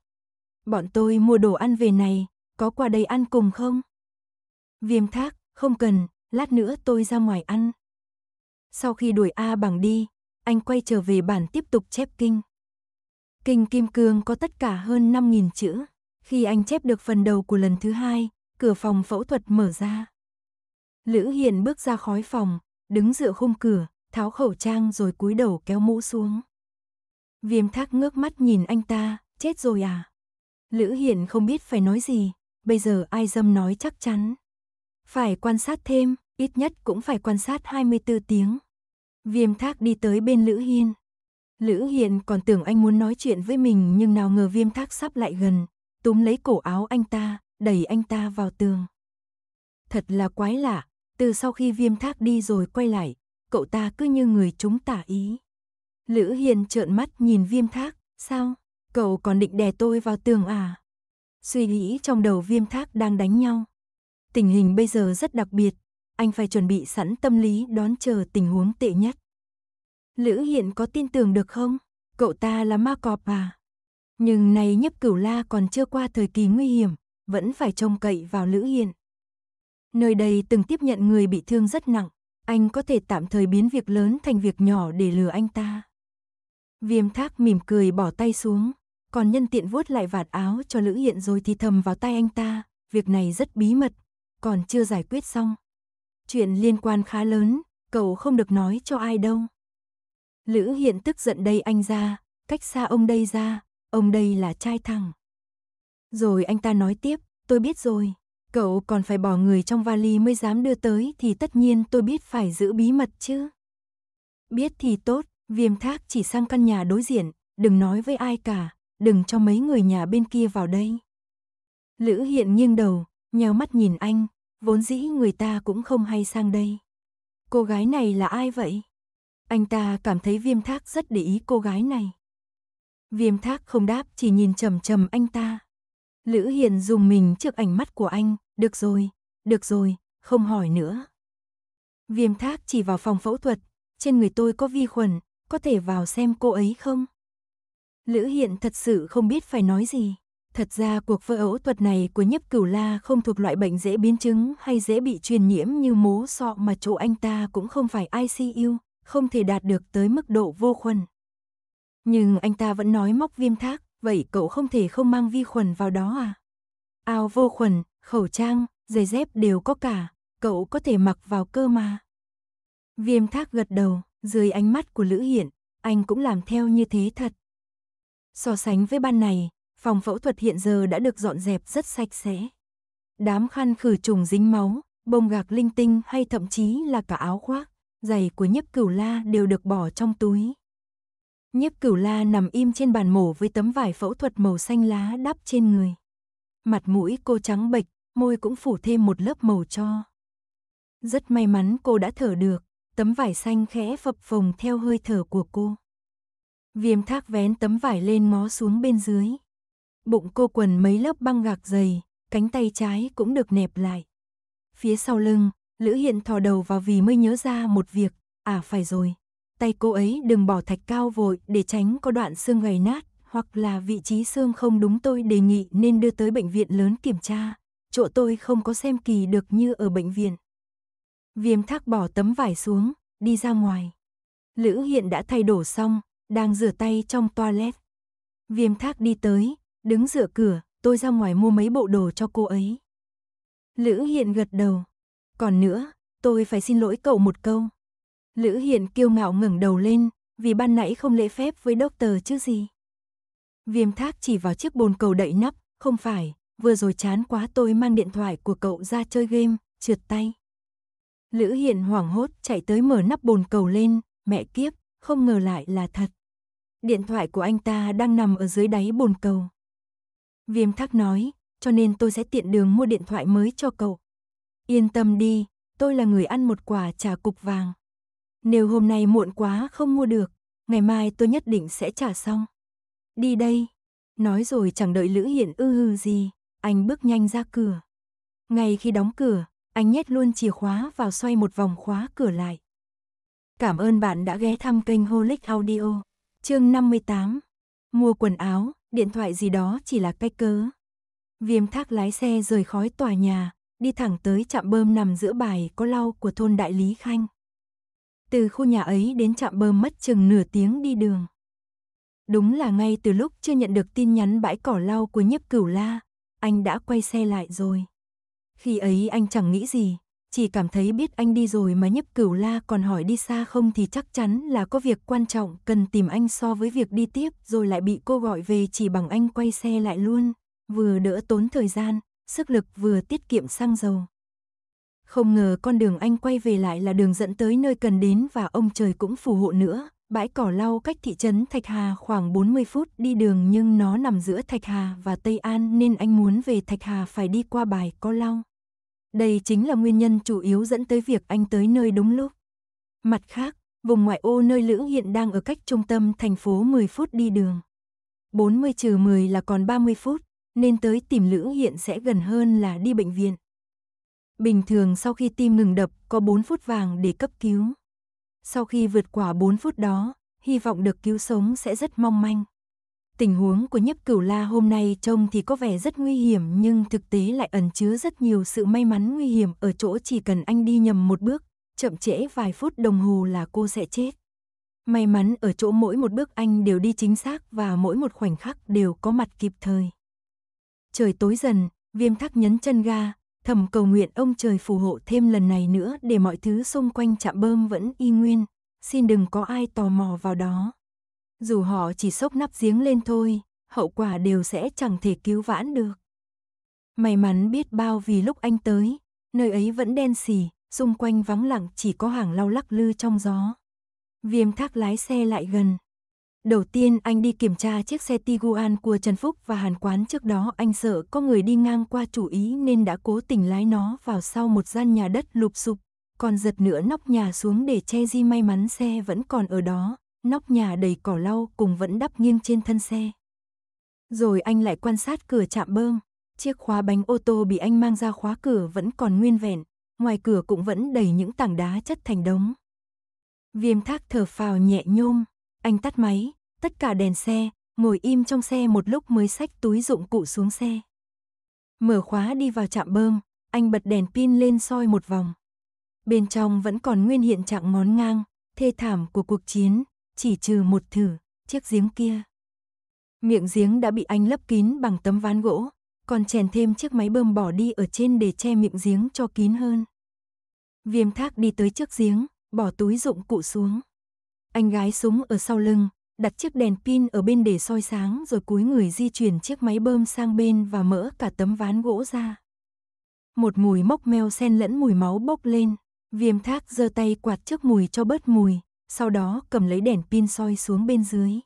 Bọn tôi mua đồ ăn về này, có qua đây ăn cùng không? Viêm thác, không cần, lát nữa tôi ra ngoài ăn. Sau khi đuổi A bằng đi, anh quay trở về bản tiếp tục chép kinh. Kinh Kim Cương có tất cả hơn 5.000 chữ. Khi anh chép được phần đầu của lần thứ hai, cửa phòng phẫu thuật mở ra. Lữ Hiền bước ra khói phòng, đứng dựa khung cửa, tháo khẩu trang rồi cúi đầu kéo mũ xuống. Viêm thác ngước mắt nhìn anh ta, chết rồi à? Lữ Hiền không biết phải nói gì, bây giờ ai dâm nói chắc chắn. Phải quan sát thêm, ít nhất cũng phải quan sát 24 tiếng. Viêm thác đi tới bên Lữ Hiên. Lữ Hiên còn tưởng anh muốn nói chuyện với mình nhưng nào ngờ viêm thác sắp lại gần, túm lấy cổ áo anh ta, đẩy anh ta vào tường. Thật là quái lạ, từ sau khi viêm thác đi rồi quay lại, cậu ta cứ như người chúng tả ý. Lữ Hiền trợn mắt nhìn viêm thác, sao, cậu còn định đè tôi vào tường à? Suy nghĩ trong đầu viêm thác đang đánh nhau. Tình hình bây giờ rất đặc biệt, anh phải chuẩn bị sẵn tâm lý đón chờ tình huống tệ nhất. Lữ Hiện có tin tưởng được không? Cậu ta là ma cọp à? Nhưng này nhấp cửu la còn chưa qua thời kỳ nguy hiểm, vẫn phải trông cậy vào Lữ Hiện. Nơi đây từng tiếp nhận người bị thương rất nặng, anh có thể tạm thời biến việc lớn thành việc nhỏ để lừa anh ta. Viêm thác mỉm cười bỏ tay xuống, còn nhân tiện vuốt lại vạt áo cho Lữ Hiện rồi thì thầm vào tay anh ta, việc này rất bí mật, còn chưa giải quyết xong, Chuyện liên quan khá lớn, cậu không được nói cho ai đâu. Lữ hiện tức giận đây anh ra, cách xa ông đây ra, ông đây là trai thẳng. Rồi anh ta nói tiếp, tôi biết rồi, cậu còn phải bỏ người trong vali mới dám đưa tới thì tất nhiên tôi biết phải giữ bí mật chứ. Biết thì tốt, viêm thác chỉ sang căn nhà đối diện, đừng nói với ai cả, đừng cho mấy người nhà bên kia vào đây. Lữ hiện nghiêng đầu, nhéo mắt nhìn anh, vốn dĩ người ta cũng không hay sang đây. Cô gái này là ai vậy? Anh ta cảm thấy viêm thác rất để ý cô gái này. Viêm thác không đáp chỉ nhìn trầm trầm anh ta. Lữ Hiền dùng mình trước ánh mắt của anh, được rồi, được rồi, không hỏi nữa. Viêm thác chỉ vào phòng phẫu thuật, trên người tôi có vi khuẩn, có thể vào xem cô ấy không? Lữ Hiện thật sự không biết phải nói gì. Thật ra cuộc phẫu thuật này của nhấp cửu la không thuộc loại bệnh dễ biến chứng hay dễ bị truyền nhiễm như mố sọ mà chỗ anh ta cũng không phải ICU, không thể đạt được tới mức độ vô khuẩn. Nhưng anh ta vẫn nói móc viêm thác, vậy cậu không thể không mang vi khuẩn vào đó à? Ao vô khuẩn, khẩu trang, giày dép đều có cả, cậu có thể mặc vào cơ mà. Viêm thác gật đầu, dưới ánh mắt của Lữ Hiện, anh cũng làm theo như thế thật. So sánh với ban này, phòng phẫu thuật hiện giờ đã được dọn dẹp rất sạch sẽ. Đám khăn khử trùng dính máu, bông gạc linh tinh hay thậm chí là cả áo khoác, giày của nhiếp cửu la đều được bỏ trong túi. Nhiếp cửu la nằm im trên bàn mổ với tấm vải phẫu thuật màu xanh lá đắp trên người. Mặt mũi cô trắng bệch, môi cũng phủ thêm một lớp màu cho. Rất may mắn cô đã thở được, tấm vải xanh khẽ phập phồng theo hơi thở của cô. Viêm thác vén tấm vải lên ngó xuống bên dưới, Bụng cô quần mấy lớp băng gạc dày, cánh tay trái cũng được nẹp lại. Phía sau lưng, Lữ Hiện thò đầu vào vì mới nhớ ra một việc, à phải rồi. Tay cô ấy đừng bỏ thạch cao vội để tránh có đoạn xương gầy nát, hoặc là vị trí xương không đúng tôi đề nghị nên đưa tới bệnh viện lớn kiểm tra. Chỗ tôi không có xem kỳ được như ở bệnh viện. Viêm thác bỏ tấm vải xuống, đi ra ngoài. Lữ Hiện đã thay đổ xong, đang rửa tay trong toilet. Viêm thác đi tới, Đứng giữa cửa, tôi ra ngoài mua mấy bộ đồ cho cô ấy. Lữ Hiện gật đầu. Còn nữa, tôi phải xin lỗi cậu một câu. Lữ Hiện kiêu ngạo ngẩng đầu lên, vì ban nãy không lễ phép với doctor chứ gì. Viêm thác chỉ vào chiếc bồn cầu đậy nắp, không phải, vừa rồi chán quá tôi mang điện thoại của cậu ra chơi game, trượt tay. Lữ Hiện hoảng hốt chạy tới mở nắp bồn cầu lên, mẹ kiếp, không ngờ lại là thật. Điện thoại của anh ta đang nằm ở dưới đáy bồn cầu. Viêm thác nói, cho nên tôi sẽ tiện đường mua điện thoại mới cho cậu. Yên tâm đi, tôi là người ăn một quả trà cục vàng. Nếu hôm nay muộn quá không mua được, ngày mai tôi nhất định sẽ trả xong. Đi đây. Nói rồi chẳng đợi Lữ hiện ư hư gì, anh bước nhanh ra cửa. Ngay khi đóng cửa, anh nhét luôn chìa khóa vào xoay một vòng khóa cửa lại. Cảm ơn bạn đã ghé thăm kênh Holic Audio. Chương 58. Mua quần áo, điện thoại gì đó chỉ là cái cớ. Viêm thác lái xe rời khỏi tòa nhà, đi thẳng tới trạm bơm nằm giữa bài có lau của thôn Đại Lý Khanh. Từ khu nhà ấy đến trạm bơm mất chừng nửa tiếng đi đường. Đúng là ngay từ lúc chưa nhận được tin nhắn bãi cỏ lau của nhiếp cửu la, anh đã quay xe lại rồi. Khi ấy anh chẳng nghĩ gì, chỉ cảm thấy biết anh đi rồi mà nhấp cửu la còn hỏi đi xa không thì chắc chắn là có việc quan trọng cần tìm anh so với việc đi tiếp rồi lại bị cô gọi về chỉ bằng anh quay xe lại luôn, vừa đỡ tốn thời gian, sức lực vừa tiết kiệm xăng dầu. Không ngờ con đường anh quay về lại là đường dẫn tới nơi cần đến và ông trời cũng phù hộ nữa. Bãi cỏ lau cách thị trấn Thạch Hà khoảng 40 phút đi đường nhưng nó nằm giữa Thạch Hà và Tây An nên anh muốn về Thạch Hà phải đi qua bài có lau. Đây chính là nguyên nhân chủ yếu dẫn tới việc anh tới nơi đúng lúc. Mặt khác, vùng ngoại ô nơi Lữ hiện đang ở cách trung tâm thành phố 10 phút đi đường. 40 trừ 10 là còn 30 phút, nên tới tìm Lữ hiện sẽ gần hơn là đi bệnh viện. Bình thường sau khi tim ngừng đập có 4 phút vàng để cấp cứu. Sau khi vượt qua 4 phút đó, hy vọng được cứu sống sẽ rất mong manh. Tình huống của nhiếp cửu la hôm nay trông thì có vẻ rất nguy hiểm nhưng thực tế lại ẩn chứa rất nhiều sự may mắn nguy hiểm ở chỗ chỉ cần anh đi nhầm một bước, chậm trễ vài phút đồng hồ là cô sẽ chết. May mắn ở chỗ mỗi một bước anh đều đi chính xác và mỗi một khoảnh khắc đều có mặt kịp thời. Trời tối dần, viêm thắc nhấn chân ga, thầm cầu nguyện ông trời phù hộ thêm lần này nữa để mọi thứ xung quanh chạm bơm vẫn y nguyên, xin đừng có ai tò mò vào đó dù họ chỉ sốc nắp giếng lên thôi, hậu quả đều sẽ chẳng thể cứu vãn được. May mắn biết bao vì lúc anh tới, nơi ấy vẫn đen xì, xung quanh vắng lặng chỉ có hàng lau lắc lư trong gió. Viêm thác lái xe lại gần. Đầu tiên anh đi kiểm tra chiếc xe Tiguan của Trần Phúc và Hàn Quán trước đó anh sợ có người đi ngang qua chủ ý nên đã cố tình lái nó vào sau một gian nhà đất lụp sụp, còn giật nửa nóc nhà xuống để che di may mắn xe vẫn còn ở đó, nóc nhà đầy cỏ lau cùng vẫn đắp nghiêng trên thân xe. Rồi anh lại quan sát cửa chạm bơm, chiếc khóa bánh ô tô bị anh mang ra khóa cửa vẫn còn nguyên vẹn, ngoài cửa cũng vẫn đầy những tảng đá chất thành đống. Viêm thác thở phào nhẹ nhôm, anh tắt máy, tất cả đèn xe, ngồi im trong xe một lúc mới xách túi dụng cụ xuống xe. Mở khóa đi vào chạm bơm, anh bật đèn pin lên soi một vòng. Bên trong vẫn còn nguyên hiện trạng ngón ngang, thê thảm của cuộc chiến, chỉ trừ một thử, chiếc giếng kia. Miệng giếng đã bị anh lấp kín bằng tấm ván gỗ, còn chèn thêm chiếc máy bơm bỏ đi ở trên để che miệng giếng cho kín hơn. Viêm thác đi tới trước giếng, bỏ túi dụng cụ xuống. Anh gái súng ở sau lưng, đặt chiếc đèn pin ở bên để soi sáng rồi cúi người di chuyển chiếc máy bơm sang bên và mỡ cả tấm ván gỗ ra. Một mùi mốc meo xen lẫn mùi máu bốc lên, viêm thác giơ tay quạt trước mùi cho bớt mùi, sau đó cầm lấy đèn pin soi xuống bên dưới.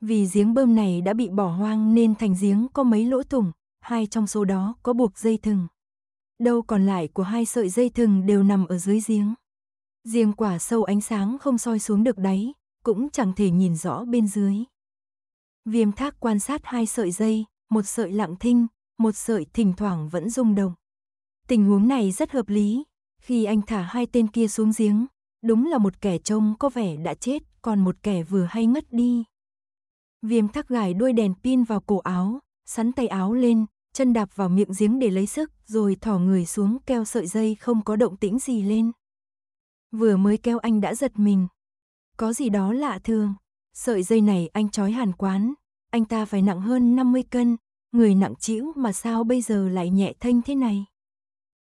Vì giếng bơm này đã bị bỏ hoang nên thành giếng có mấy lỗ thủng, hai trong số đó có buộc dây thừng. Đâu còn lại của hai sợi dây thừng đều nằm ở dưới giếng. Giếng quả sâu ánh sáng không soi xuống được đáy, cũng chẳng thể nhìn rõ bên dưới. Viêm thác quan sát hai sợi dây, một sợi lặng thinh, một sợi thỉnh thoảng vẫn rung động. Tình huống này rất hợp lý, khi anh thả hai tên kia xuống giếng, Đúng là một kẻ trông có vẻ đã chết, còn một kẻ vừa hay ngất đi. Viêm thắc gài đuôi đèn pin vào cổ áo, sắn tay áo lên, chân đạp vào miệng giếng để lấy sức, rồi thỏ người xuống keo sợi dây không có động tĩnh gì lên. Vừa mới keo anh đã giật mình. Có gì đó lạ thường, sợi dây này anh trói hàn quán, anh ta phải nặng hơn 50 cân, người nặng chĩu mà sao bây giờ lại nhẹ thanh thế này.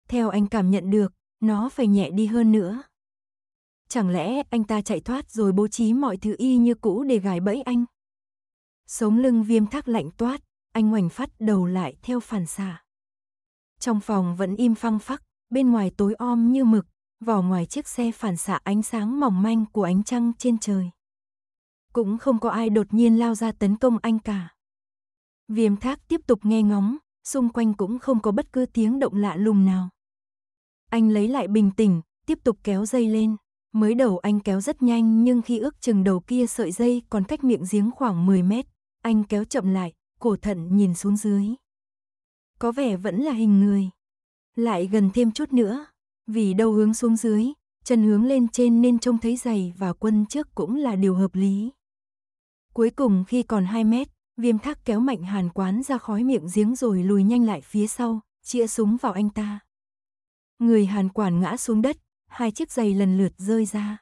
Theo anh cảm nhận được, nó phải nhẹ đi hơn nữa. Chẳng lẽ anh ta chạy thoát rồi bố trí mọi thứ y như cũ để gài bẫy anh? Sống lưng viêm thác lạnh toát, anh ngoảnh phát đầu lại theo phản xạ. Trong phòng vẫn im phăng phắc, bên ngoài tối om như mực, vỏ ngoài chiếc xe phản xạ ánh sáng mỏng manh của ánh trăng trên trời. Cũng không có ai đột nhiên lao ra tấn công anh cả. Viêm thác tiếp tục nghe ngóng, xung quanh cũng không có bất cứ tiếng động lạ lùng nào. Anh lấy lại bình tĩnh, tiếp tục kéo dây lên. Mới đầu anh kéo rất nhanh nhưng khi ước chừng đầu kia sợi dây còn cách miệng giếng khoảng 10 mét, anh kéo chậm lại, cổ thận nhìn xuống dưới. Có vẻ vẫn là hình người. Lại gần thêm chút nữa, vì đầu hướng xuống dưới, chân hướng lên trên nên trông thấy giày và quân trước cũng là điều hợp lý. Cuối cùng khi còn 2 mét, viêm thác kéo mạnh hàn quán ra khói miệng giếng rồi lùi nhanh lại phía sau, chĩa súng vào anh ta. Người hàn quản ngã xuống đất, hai chiếc giày lần lượt rơi ra.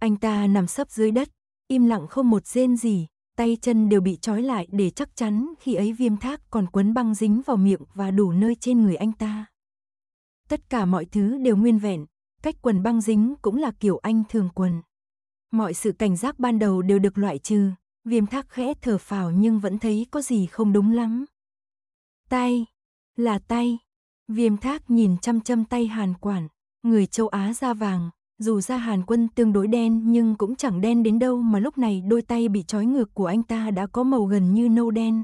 Anh ta nằm sấp dưới đất, im lặng không một rên gì, tay chân đều bị trói lại để chắc chắn khi ấy viêm thác còn quấn băng dính vào miệng và đủ nơi trên người anh ta. Tất cả mọi thứ đều nguyên vẹn, cách quần băng dính cũng là kiểu anh thường quần. Mọi sự cảnh giác ban đầu đều được loại trừ, viêm thác khẽ thở phào nhưng vẫn thấy có gì không đúng lắm. Tay, là tay, viêm thác nhìn chăm chăm tay hàn quản, người châu Á da vàng, dù da Hàn Quân tương đối đen nhưng cũng chẳng đen đến đâu mà lúc này đôi tay bị trói ngược của anh ta đã có màu gần như nâu đen.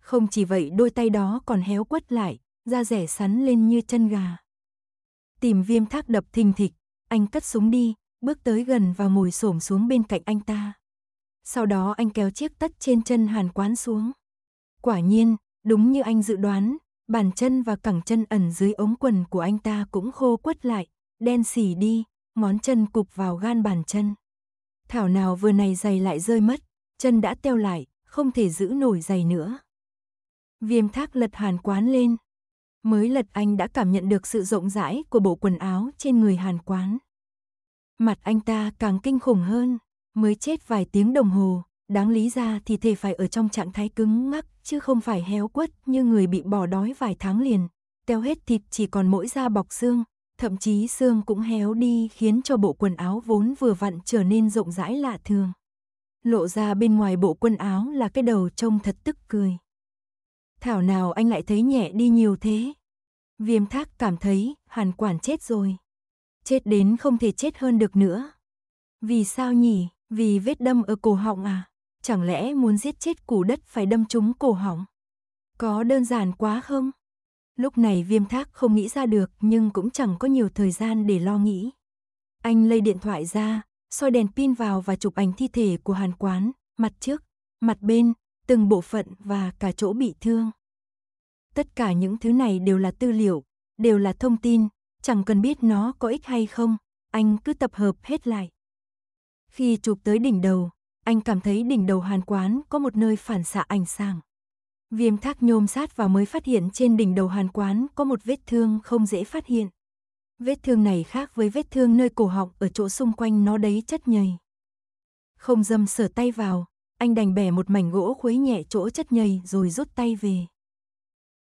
Không chỉ vậy đôi tay đó còn héo quất lại, da rẻ sắn lên như chân gà. Tìm viêm thác đập thình thịch, anh cất súng đi, bước tới gần và ngồi xổm xuống bên cạnh anh ta. Sau đó anh kéo chiếc tất trên chân Hàn Quán xuống. Quả nhiên, đúng như anh dự đoán, Bàn chân và cẳng chân ẩn dưới ống quần của anh ta cũng khô quất lại, đen xỉ đi, ngón chân cụp vào gan bàn chân. Thảo nào vừa này giày lại rơi mất, chân đã teo lại, không thể giữ nổi giày nữa. Viêm thác lật hàn quán lên. Mới lật anh đã cảm nhận được sự rộng rãi của bộ quần áo trên người hàn quán. Mặt anh ta càng kinh khủng hơn, mới chết vài tiếng đồng hồ, Đáng lý ra thì thể phải ở trong trạng thái cứng ngắc, chứ không phải héo quất như người bị bỏ đói vài tháng liền. Teo hết thịt chỉ còn mỗi da bọc xương, thậm chí xương cũng héo đi khiến cho bộ quần áo vốn vừa vặn trở nên rộng rãi lạ thường. Lộ ra bên ngoài bộ quần áo là cái đầu trông thật tức cười. Thảo nào anh lại thấy nhẹ đi nhiều thế. Viêm thác cảm thấy hàn quản chết rồi. Chết đến không thể chết hơn được nữa. Vì sao nhỉ? Vì vết đâm ở cổ họng à? Chẳng lẽ muốn giết chết củ đất phải đâm trúng cổ hỏng? Có đơn giản quá không? Lúc này viêm thác không nghĩ ra được nhưng cũng chẳng có nhiều thời gian để lo nghĩ. Anh lấy điện thoại ra, soi đèn pin vào và chụp ảnh thi thể của hàn quán, mặt trước, mặt bên, từng bộ phận và cả chỗ bị thương. Tất cả những thứ này đều là tư liệu, đều là thông tin, chẳng cần biết nó có ích hay không, anh cứ tập hợp hết lại. Khi chụp tới đỉnh đầu, anh cảm thấy đỉnh đầu hàn quán có một nơi phản xạ ánh sáng. Viêm thác nhôm sát và mới phát hiện trên đỉnh đầu hàn quán có một vết thương không dễ phát hiện. Vết thương này khác với vết thương nơi cổ họng ở chỗ xung quanh nó đấy chất nhầy. Không dâm sờ tay vào, anh đành bẻ một mảnh gỗ khuấy nhẹ chỗ chất nhầy rồi rút tay về.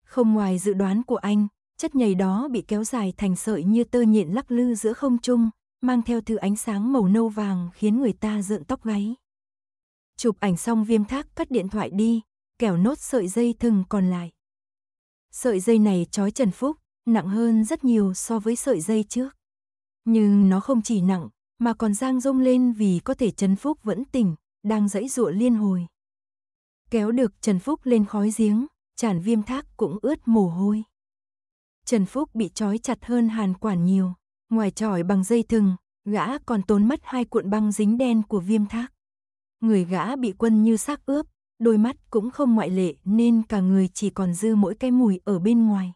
Không ngoài dự đoán của anh, chất nhầy đó bị kéo dài thành sợi như tơ nhện lắc lư giữa không trung, mang theo thứ ánh sáng màu nâu vàng khiến người ta rợn tóc gáy. Chụp ảnh xong viêm thác cắt điện thoại đi, kẻo nốt sợi dây thừng còn lại. Sợi dây này trói Trần Phúc, nặng hơn rất nhiều so với sợi dây trước. Nhưng nó không chỉ nặng, mà còn giang rông lên vì có thể Trần Phúc vẫn tỉnh, đang dãy dụa liên hồi. Kéo được Trần Phúc lên khói giếng, chản viêm thác cũng ướt mồ hôi. Trần Phúc bị trói chặt hơn hàn quản nhiều, ngoài tròi bằng dây thừng, gã còn tốn mất hai cuộn băng dính đen của viêm thác người gã bị quân như xác ướp, đôi mắt cũng không ngoại lệ nên cả người chỉ còn dư mỗi cái mùi ở bên ngoài.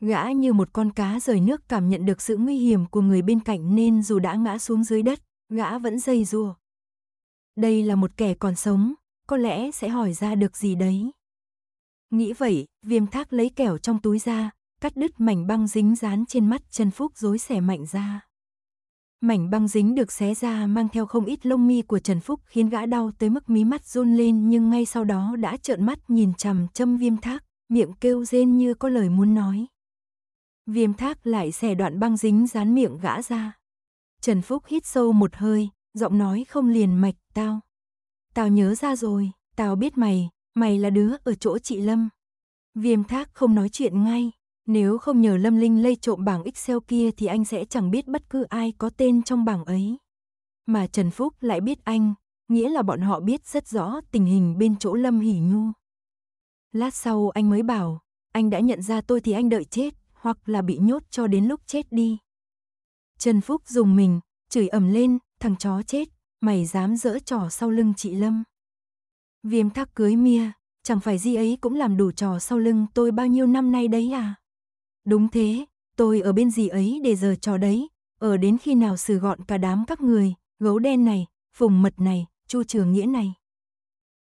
Gã như một con cá rời nước cảm nhận được sự nguy hiểm của người bên cạnh nên dù đã ngã xuống dưới đất, gã vẫn dây rùa. Đây là một kẻ còn sống, có lẽ sẽ hỏi ra được gì đấy. Nghĩ vậy, viêm thác lấy kẻo trong túi ra, cắt đứt mảnh băng dính dán trên mắt Trần Phúc dối xẻ mạnh ra mảnh băng dính được xé ra mang theo không ít lông mi của Trần Phúc khiến gã đau tới mức mí mắt run lên nhưng ngay sau đó đã trợn mắt nhìn chằm châm viêm thác, miệng kêu rên như có lời muốn nói. Viêm thác lại xẻ đoạn băng dính dán miệng gã ra. Trần Phúc hít sâu một hơi, giọng nói không liền mạch, tao. Tao nhớ ra rồi, tao biết mày, mày là đứa ở chỗ chị Lâm. Viêm thác không nói chuyện ngay, nếu không nhờ Lâm Linh lây trộm bảng Excel kia thì anh sẽ chẳng biết bất cứ ai có tên trong bảng ấy. Mà Trần Phúc lại biết anh, nghĩa là bọn họ biết rất rõ tình hình bên chỗ Lâm Hỷ Nhu. Lát sau anh mới bảo, anh đã nhận ra tôi thì anh đợi chết, hoặc là bị nhốt cho đến lúc chết đi. Trần Phúc dùng mình, chửi ầm lên, thằng chó chết, mày dám dỡ trò sau lưng chị Lâm. Viêm thắc cưới Mia, chẳng phải gì ấy cũng làm đủ trò sau lưng tôi bao nhiêu năm nay đấy à? Đúng thế, tôi ở bên gì ấy để giờ trò đấy, ở đến khi nào xử gọn cả đám các người, gấu đen này, phùng mật này, chu trường nghĩa này.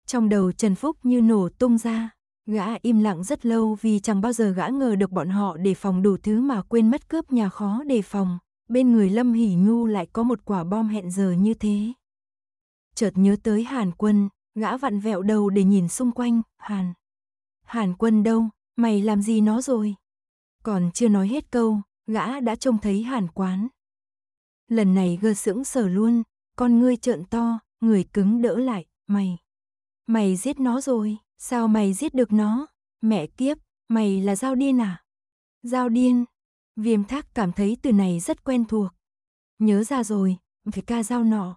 Trong đầu Trần Phúc như nổ tung ra, gã im lặng rất lâu vì chẳng bao giờ gã ngờ được bọn họ đề phòng đủ thứ mà quên mất cướp nhà khó đề phòng. Bên người Lâm Hỷ Nhu lại có một quả bom hẹn giờ như thế. Chợt nhớ tới Hàn Quân, gã vặn vẹo đầu để nhìn xung quanh, Hàn. Hàn Quân đâu, mày làm gì nó rồi? Còn chưa nói hết câu, gã đã trông thấy hàn quán. Lần này gơ sững sờ luôn, con ngươi trợn to, người cứng đỡ lại, mày. Mày giết nó rồi, sao mày giết được nó? Mẹ kiếp, mày là dao điên à? Dao điên. Viêm thác cảm thấy từ này rất quen thuộc. Nhớ ra rồi, phải ca dao nọ.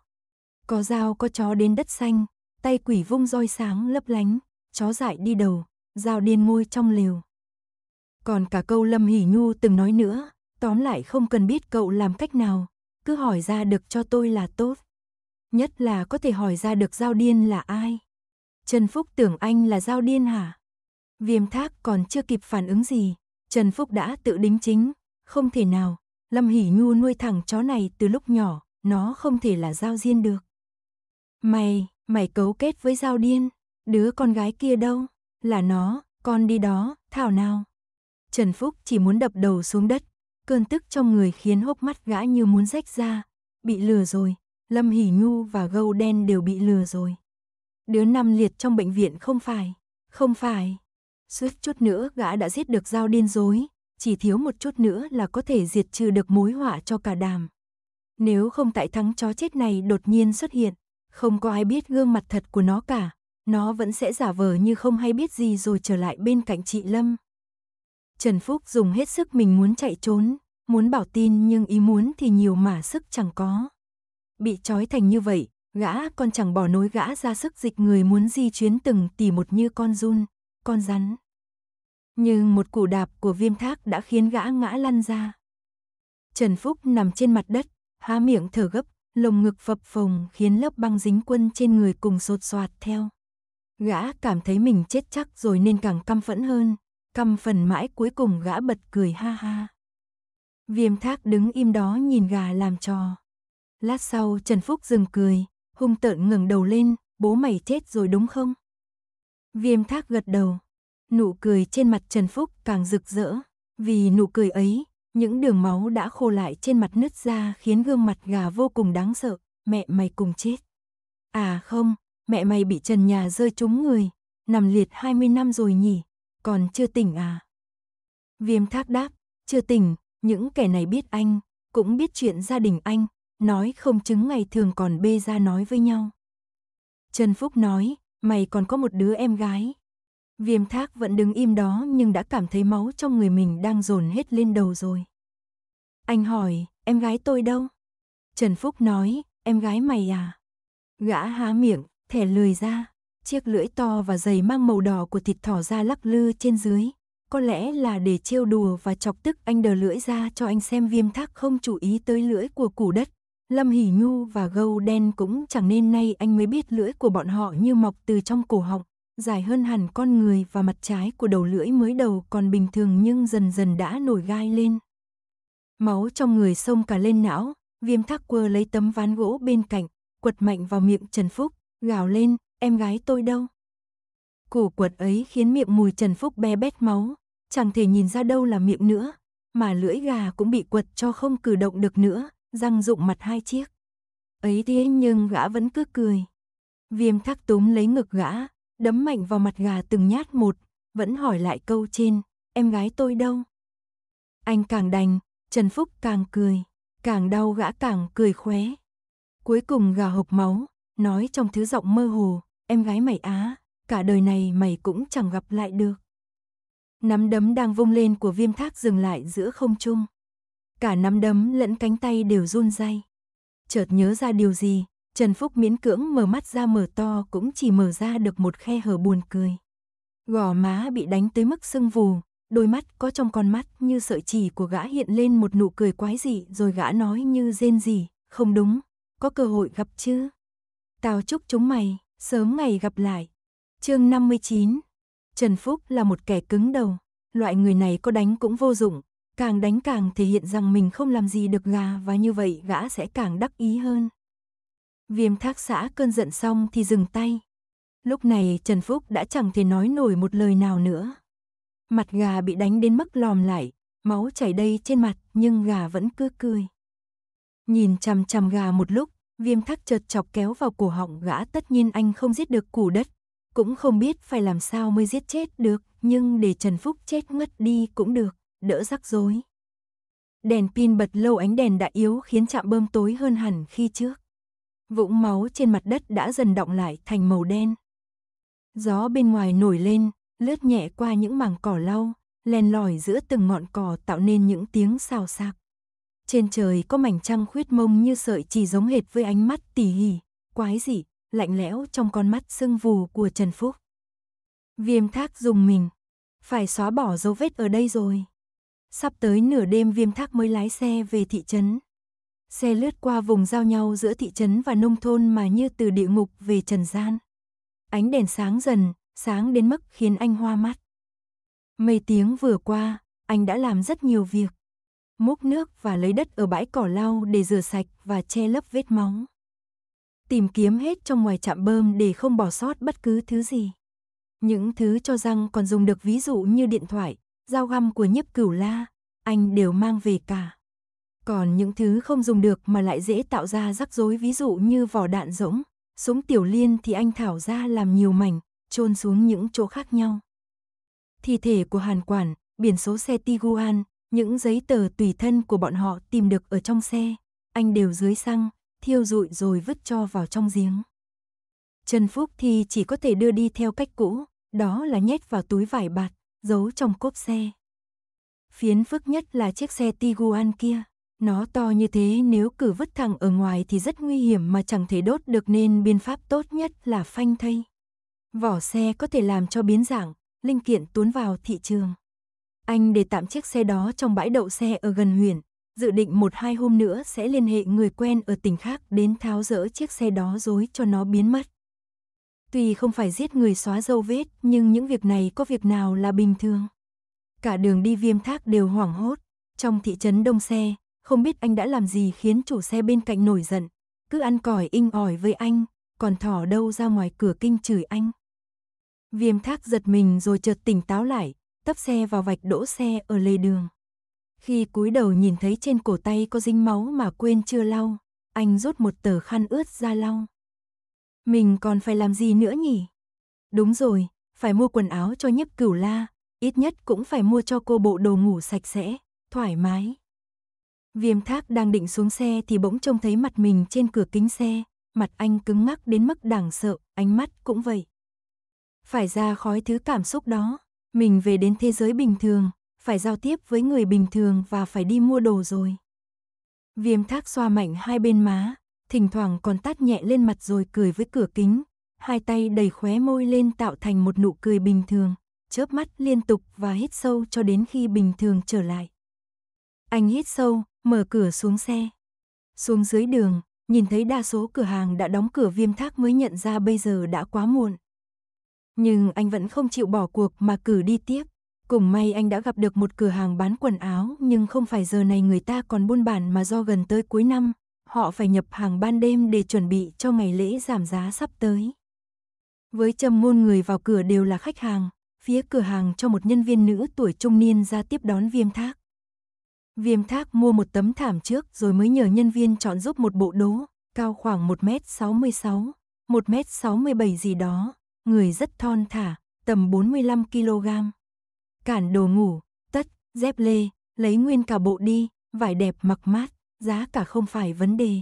Có dao có chó đến đất xanh, tay quỷ vung roi sáng lấp lánh, chó dại đi đầu, dao điên môi trong liều. Còn cả câu Lâm Hỷ Nhu từng nói nữa, tóm lại không cần biết cậu làm cách nào, cứ hỏi ra được cho tôi là tốt. Nhất là có thể hỏi ra được giao điên là ai. Trần Phúc tưởng anh là giao điên hả? Viêm thác còn chưa kịp phản ứng gì, Trần Phúc đã tự đính chính, không thể nào, Lâm Hỷ Nhu nuôi thằng chó này từ lúc nhỏ, nó không thể là giao diên được. Mày, mày cấu kết với giao điên, đứa con gái kia đâu, là nó, con đi đó, thảo nào. Trần Phúc chỉ muốn đập đầu xuống đất, cơn tức trong người khiến hốc mắt gã như muốn rách ra, bị lừa rồi, Lâm Hỷ Nhu và Gâu Đen đều bị lừa rồi. Đứa nằm liệt trong bệnh viện không phải, không phải. Suýt chút nữa gã đã giết được dao điên dối, chỉ thiếu một chút nữa là có thể diệt trừ được mối họa cho cả đàm. Nếu không tại thắng chó chết này đột nhiên xuất hiện, không có ai biết gương mặt thật của nó cả, nó vẫn sẽ giả vờ như không hay biết gì rồi trở lại bên cạnh chị Lâm. Trần Phúc dùng hết sức mình muốn chạy trốn, muốn bảo tin nhưng ý muốn thì nhiều mà sức chẳng có. Bị trói thành như vậy, gã còn chẳng bỏ nối gã ra sức dịch người muốn di chuyến từng tỉ một như con run, con rắn. Nhưng một củ đạp của viêm thác đã khiến gã ngã lăn ra. Trần Phúc nằm trên mặt đất, há miệng thở gấp, lồng ngực phập phồng khiến lớp băng dính quân trên người cùng sột soạt theo. Gã cảm thấy mình chết chắc rồi nên càng căm phẫn hơn, cầm phần mãi cuối cùng gã bật cười ha ha. Viêm thác đứng im đó nhìn gà làm trò. Lát sau Trần Phúc dừng cười, hung tợn ngẩng đầu lên, bố mày chết rồi đúng không? Viêm thác gật đầu, nụ cười trên mặt Trần Phúc càng rực rỡ, vì nụ cười ấy, những đường máu đã khô lại trên mặt nứt ra khiến gương mặt gà vô cùng đáng sợ, mẹ mày cùng chết. À không, mẹ mày bị trần nhà rơi trúng người, nằm liệt 20 năm rồi nhỉ? còn chưa tỉnh à? Viêm thác đáp, chưa tỉnh, những kẻ này biết anh, cũng biết chuyện gia đình anh, nói không chứng ngày thường còn bê ra nói với nhau. Trần Phúc nói, mày còn có một đứa em gái. Viêm thác vẫn đứng im đó nhưng đã cảm thấy máu trong người mình đang dồn hết lên đầu rồi. Anh hỏi, em gái tôi đâu? Trần Phúc nói, em gái mày à? Gã há miệng, thẻ lười ra. Chiếc lưỡi to và dày mang màu đỏ của thịt thỏ ra lắc lư trên dưới. Có lẽ là để trêu đùa và chọc tức anh đờ lưỡi ra cho anh xem viêm thác không chú ý tới lưỡi của củ đất. Lâm Hỷ Nhu và Gâu Đen cũng chẳng nên nay anh mới biết lưỡi của bọn họ như mọc từ trong cổ họng, dài hơn hẳn con người và mặt trái của đầu lưỡi mới đầu còn bình thường nhưng dần dần đã nổi gai lên. Máu trong người sông cả lên não, viêm thác quơ lấy tấm ván gỗ bên cạnh, quật mạnh vào miệng Trần Phúc, gào lên, em gái tôi đâu? Củ quật ấy khiến miệng mùi Trần Phúc bé bét máu, chẳng thể nhìn ra đâu là miệng nữa, mà lưỡi gà cũng bị quật cho không cử động được nữa, răng rụng mặt hai chiếc. Ấy thế nhưng gã vẫn cứ cười. Viêm thắc túm lấy ngực gã, đấm mạnh vào mặt gà từng nhát một, vẫn hỏi lại câu trên, em gái tôi đâu? Anh càng đành, Trần Phúc càng cười, càng đau gã càng cười khóe. Cuối cùng gà hộc máu, nói trong thứ giọng mơ hồ, em gái mày á, cả đời này mày cũng chẳng gặp lại được. Nắm đấm đang vung lên của viêm thác dừng lại giữa không trung. Cả nắm đấm lẫn cánh tay đều run rẩy. Chợt nhớ ra điều gì, Trần Phúc miễn cưỡng mở mắt ra mở to cũng chỉ mở ra được một khe hở buồn cười. Gò má bị đánh tới mức sưng vù, đôi mắt có trong con mắt như sợi chỉ của gã hiện lên một nụ cười quái dị rồi gã nói như rên gì, không đúng, có cơ hội gặp chứ. Tao chúc chúng mày. Sớm ngày gặp lại. Chương 59. Trần Phúc là một kẻ cứng đầu, loại người này có đánh cũng vô dụng, càng đánh càng thể hiện rằng mình không làm gì được gà và như vậy gã sẽ càng đắc ý hơn. Viêm thác xã cơn giận xong thì dừng tay. Lúc này Trần Phúc đã chẳng thể nói nổi một lời nào nữa. Mặt gà bị đánh đến mức lòm lại, máu chảy đầy trên mặt nhưng gà vẫn cứ cười. Nhìn chằm chằm gà một lúc Viêm thắc chợt chọc kéo vào cổ họng gã tất nhiên anh không giết được củ đất. Cũng không biết phải làm sao mới giết chết được, nhưng để Trần Phúc chết ngất đi cũng được, đỡ rắc rối. Đèn pin bật lâu ánh đèn đã yếu khiến chạm bơm tối hơn hẳn khi trước. Vũng máu trên mặt đất đã dần động lại thành màu đen. Gió bên ngoài nổi lên, lướt nhẹ qua những mảng cỏ lau, len lỏi giữa từng ngọn cỏ tạo nên những tiếng xào xạc. Trên trời có mảnh trăng khuyết mông như sợi chỉ giống hệt với ánh mắt tỉ hỉ, quái dị, lạnh lẽo trong con mắt sưng vù của Trần Phúc. Viêm thác dùng mình. Phải xóa bỏ dấu vết ở đây rồi. Sắp tới nửa đêm viêm thác mới lái xe về thị trấn. Xe lướt qua vùng giao nhau giữa thị trấn và nông thôn mà như từ địa ngục về trần gian. Ánh đèn sáng dần, sáng đến mức khiến anh hoa mắt. Mấy tiếng vừa qua, anh đã làm rất nhiều việc múc nước và lấy đất ở bãi cỏ lau để rửa sạch và che lấp vết máu. Tìm kiếm hết trong ngoài chạm bơm để không bỏ sót bất cứ thứ gì. Những thứ cho răng còn dùng được ví dụ như điện thoại, dao găm của nhiếp cửu la, anh đều mang về cả. Còn những thứ không dùng được mà lại dễ tạo ra rắc rối ví dụ như vỏ đạn rỗng, súng tiểu liên thì anh thảo ra làm nhiều mảnh, chôn xuống những chỗ khác nhau. Thi thể của Hàn Quản, biển số xe Tiguan, những giấy tờ tùy thân của bọn họ tìm được ở trong xe, anh đều dưới xăng, thiêu rụi rồi vứt cho vào trong giếng. Trần Phúc thì chỉ có thể đưa đi theo cách cũ, đó là nhét vào túi vải bạt, giấu trong cốp xe. Phiến phức nhất là chiếc xe Tiguan kia. Nó to như thế nếu cử vứt thẳng ở ngoài thì rất nguy hiểm mà chẳng thể đốt được nên biên pháp tốt nhất là phanh thây. Vỏ xe có thể làm cho biến dạng, linh kiện tuốn vào thị trường. Anh để tạm chiếc xe đó trong bãi đậu xe ở gần huyện, dự định một hai hôm nữa sẽ liên hệ người quen ở tỉnh khác đến tháo rỡ chiếc xe đó dối cho nó biến mất. Tuy không phải giết người xóa dâu vết, nhưng những việc này có việc nào là bình thường. Cả đường đi viêm thác đều hoảng hốt, trong thị trấn Đông Xe, không biết anh đã làm gì khiến chủ xe bên cạnh nổi giận, cứ ăn còi inh ỏi với anh, còn thỏ đâu ra ngoài cửa kinh chửi anh. Viêm thác giật mình rồi chợt tỉnh táo lại, tấp xe vào vạch đỗ xe ở lề đường. Khi cúi đầu nhìn thấy trên cổ tay có dính máu mà quên chưa lau, anh rút một tờ khăn ướt ra lau. Mình còn phải làm gì nữa nhỉ? Đúng rồi, phải mua quần áo cho nhấp cửu la, ít nhất cũng phải mua cho cô bộ đồ ngủ sạch sẽ, thoải mái. Viêm thác đang định xuống xe thì bỗng trông thấy mặt mình trên cửa kính xe, mặt anh cứng ngắc đến mức đảng sợ, ánh mắt cũng vậy. Phải ra khói thứ cảm xúc đó. Mình về đến thế giới bình thường, phải giao tiếp với người bình thường và phải đi mua đồ rồi. Viêm thác xoa mạnh hai bên má, thỉnh thoảng còn tát nhẹ lên mặt rồi cười với cửa kính, hai tay đầy khóe môi lên tạo thành một nụ cười bình thường, chớp mắt liên tục và hít sâu cho đến khi bình thường trở lại. Anh hít sâu, mở cửa xuống xe. Xuống dưới đường, nhìn thấy đa số cửa hàng đã đóng cửa viêm thác mới nhận ra bây giờ đã quá muộn nhưng anh vẫn không chịu bỏ cuộc mà cử đi tiếp. Cùng may anh đã gặp được một cửa hàng bán quần áo nhưng không phải giờ này người ta còn buôn bản mà do gần tới cuối năm, họ phải nhập hàng ban đêm để chuẩn bị cho ngày lễ giảm giá sắp tới. Với trầm môn người vào cửa đều là khách hàng, phía cửa hàng cho một nhân viên nữ tuổi trung niên ra tiếp đón viêm thác. Viêm thác mua một tấm thảm trước rồi mới nhờ nhân viên chọn giúp một bộ đố, cao khoảng 1m66, 1m67 gì đó, người rất thon thả, tầm 45 kg. Cản đồ ngủ, tất, dép lê, lấy nguyên cả bộ đi, vải đẹp mặc mát, giá cả không phải vấn đề.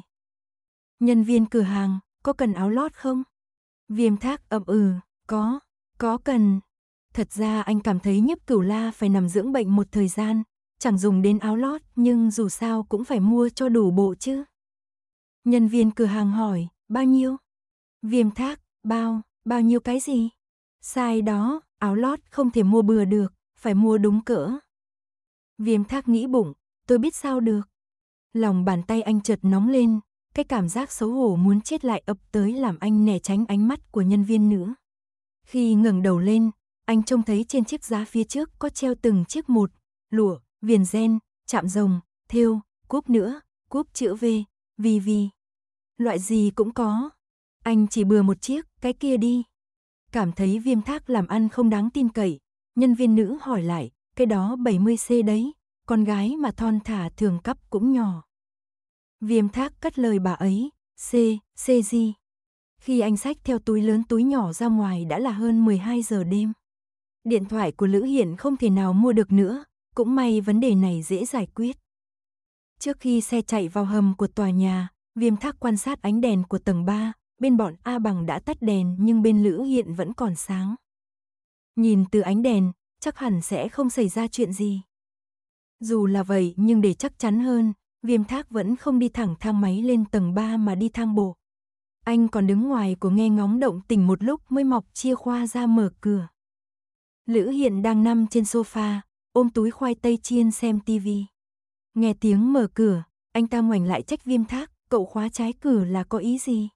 Nhân viên cửa hàng, có cần áo lót không? Viêm thác ậm ừ, có, có cần. Thật ra anh cảm thấy nhiếp cửu la phải nằm dưỡng bệnh một thời gian, chẳng dùng đến áo lót nhưng dù sao cũng phải mua cho đủ bộ chứ. Nhân viên cửa hàng hỏi, bao nhiêu? Viêm thác, bao? Bao nhiêu cái gì? Sai đó, áo lót không thể mua bừa được, phải mua đúng cỡ. Viêm thác nghĩ bụng, tôi biết sao được. Lòng bàn tay anh chợt nóng lên, cái cảm giác xấu hổ muốn chết lại ập tới làm anh né tránh ánh mắt của nhân viên nữa Khi ngẩng đầu lên, anh trông thấy trên chiếc giá phía trước có treo từng chiếc một, lụa, viền ren chạm rồng, thêu, cúp nữa, cúp chữ V, vi vi. Loại gì cũng có. Anh chỉ bừa một chiếc, cái kia đi. Cảm thấy viêm thác làm ăn không đáng tin cậy, nhân viên nữ hỏi lại, cái đó 70C đấy, con gái mà thon thả thường cấp cũng nhỏ. Viêm thác cất lời bà ấy, C, C gì? Khi anh sách theo túi lớn túi nhỏ ra ngoài đã là hơn 12 giờ đêm. Điện thoại của Lữ Hiển không thể nào mua được nữa, cũng may vấn đề này dễ giải quyết. Trước khi xe chạy vào hầm của tòa nhà, Viêm Thác quan sát ánh đèn của tầng 3, bên bọn A bằng đã tắt đèn nhưng bên Lữ Hiện vẫn còn sáng. Nhìn từ ánh đèn, chắc hẳn sẽ không xảy ra chuyện gì. Dù là vậy nhưng để chắc chắn hơn, viêm thác vẫn không đi thẳng thang máy lên tầng 3 mà đi thang bộ. Anh còn đứng ngoài của nghe ngóng động tình một lúc mới mọc chia khoa ra mở cửa. Lữ Hiện đang nằm trên sofa, ôm túi khoai tây chiên xem tivi. Nghe tiếng mở cửa, anh ta ngoảnh lại trách viêm thác, cậu khóa trái cửa là có ý gì?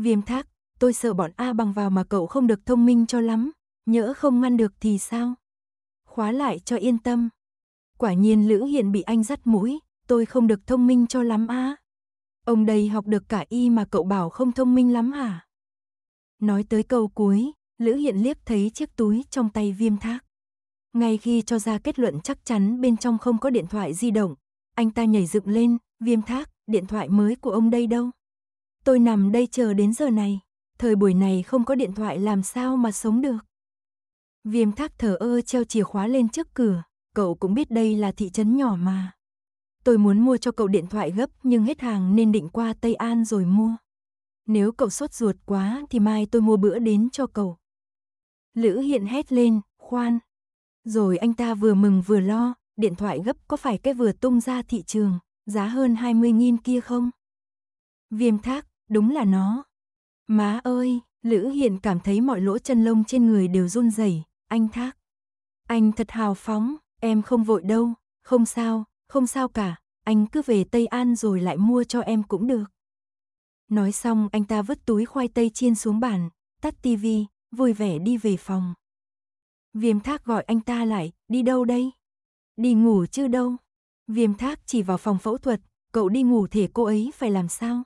Viêm thác, tôi sợ bọn A bằng vào mà cậu không được thông minh cho lắm, nhỡ không ngăn được thì sao? Khóa lại cho yên tâm. Quả nhiên Lữ Hiện bị anh dắt mũi, tôi không được thông minh cho lắm á. Ông đây học được cả y mà cậu bảo không thông minh lắm hả? Nói tới câu cuối, Lữ Hiện liếc thấy chiếc túi trong tay viêm thác. Ngay khi cho ra kết luận chắc chắn bên trong không có điện thoại di động, anh ta nhảy dựng lên, viêm thác, điện thoại mới của ông đây đâu? Tôi nằm đây chờ đến giờ này, thời buổi này không có điện thoại làm sao mà sống được. Viêm thác thở ơ treo chìa khóa lên trước cửa, cậu cũng biết đây là thị trấn nhỏ mà. Tôi muốn mua cho cậu điện thoại gấp nhưng hết hàng nên định qua Tây An rồi mua. Nếu cậu sốt ruột quá thì mai tôi mua bữa đến cho cậu. Lữ hiện hét lên, khoan. Rồi anh ta vừa mừng vừa lo, điện thoại gấp có phải cái vừa tung ra thị trường, giá hơn 20.000 kia không? Viêm thác, Đúng là nó. Má ơi, Lữ Hiện cảm thấy mọi lỗ chân lông trên người đều run rẩy, anh thác. Anh thật hào phóng, em không vội đâu, không sao, không sao cả, anh cứ về Tây An rồi lại mua cho em cũng được. Nói xong anh ta vứt túi khoai tây chiên xuống bàn, tắt tivi, vui vẻ đi về phòng. Viêm thác gọi anh ta lại, đi đâu đây? Đi ngủ chứ đâu? Viêm thác chỉ vào phòng phẫu thuật, cậu đi ngủ thì cô ấy phải làm sao?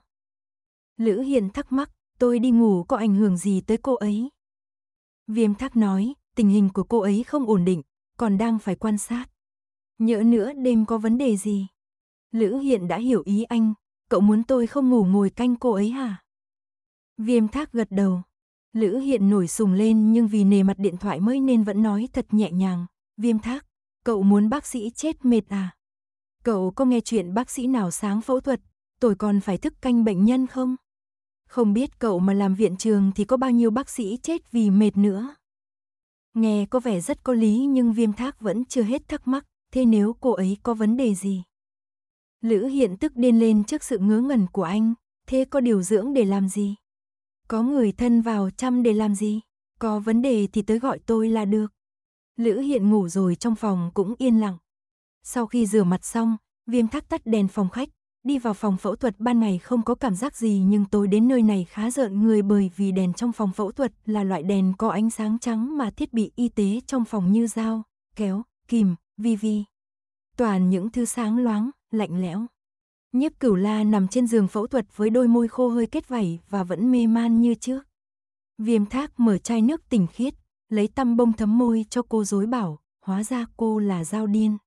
Lữ Hiền thắc mắc, tôi đi ngủ có ảnh hưởng gì tới cô ấy? Viêm thác nói, tình hình của cô ấy không ổn định, còn đang phải quan sát. Nhỡ nữa đêm có vấn đề gì? Lữ Hiện đã hiểu ý anh, cậu muốn tôi không ngủ ngồi canh cô ấy hả? Viêm thác gật đầu. Lữ Hiện nổi sùng lên nhưng vì nề mặt điện thoại mới nên vẫn nói thật nhẹ nhàng. Viêm thác, cậu muốn bác sĩ chết mệt à? Cậu có nghe chuyện bác sĩ nào sáng phẫu thuật, tôi còn phải thức canh bệnh nhân không? Không biết cậu mà làm viện trường thì có bao nhiêu bác sĩ chết vì mệt nữa. Nghe có vẻ rất có lý nhưng viêm thác vẫn chưa hết thắc mắc, thế nếu cô ấy có vấn đề gì? Lữ hiện tức điên lên trước sự ngớ ngẩn của anh, thế có điều dưỡng để làm gì? Có người thân vào chăm để làm gì? Có vấn đề thì tới gọi tôi là được. Lữ hiện ngủ rồi trong phòng cũng yên lặng. Sau khi rửa mặt xong, viêm thác tắt đèn phòng khách, Đi vào phòng phẫu thuật ban ngày không có cảm giác gì nhưng tối đến nơi này khá rợn người bởi vì đèn trong phòng phẫu thuật là loại đèn có ánh sáng trắng mà thiết bị y tế trong phòng như dao, kéo, kìm, vi vi. Toàn những thứ sáng loáng, lạnh lẽo. Nhiếp cửu la nằm trên giường phẫu thuật với đôi môi khô hơi kết vảy và vẫn mê man như trước. Viêm thác mở chai nước tỉnh khiết, lấy tăm bông thấm môi cho cô dối bảo, hóa ra cô là dao điên.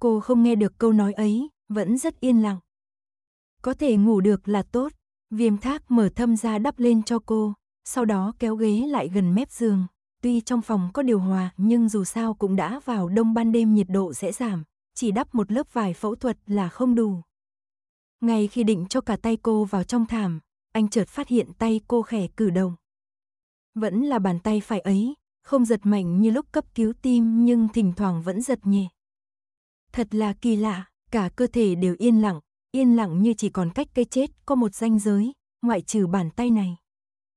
Cô không nghe được câu nói ấy, vẫn rất yên lặng. Có thể ngủ được là tốt, viêm thác mở thâm ra đắp lên cho cô, sau đó kéo ghế lại gần mép giường. Tuy trong phòng có điều hòa nhưng dù sao cũng đã vào đông ban đêm nhiệt độ sẽ giảm, chỉ đắp một lớp vải phẫu thuật là không đủ. Ngay khi định cho cả tay cô vào trong thảm, anh chợt phát hiện tay cô khẽ cử động. Vẫn là bàn tay phải ấy, không giật mạnh như lúc cấp cứu tim nhưng thỉnh thoảng vẫn giật nhẹ. Thật là kỳ lạ, Cả cơ thể đều yên lặng, yên lặng như chỉ còn cách cây chết có một ranh giới, ngoại trừ bàn tay này.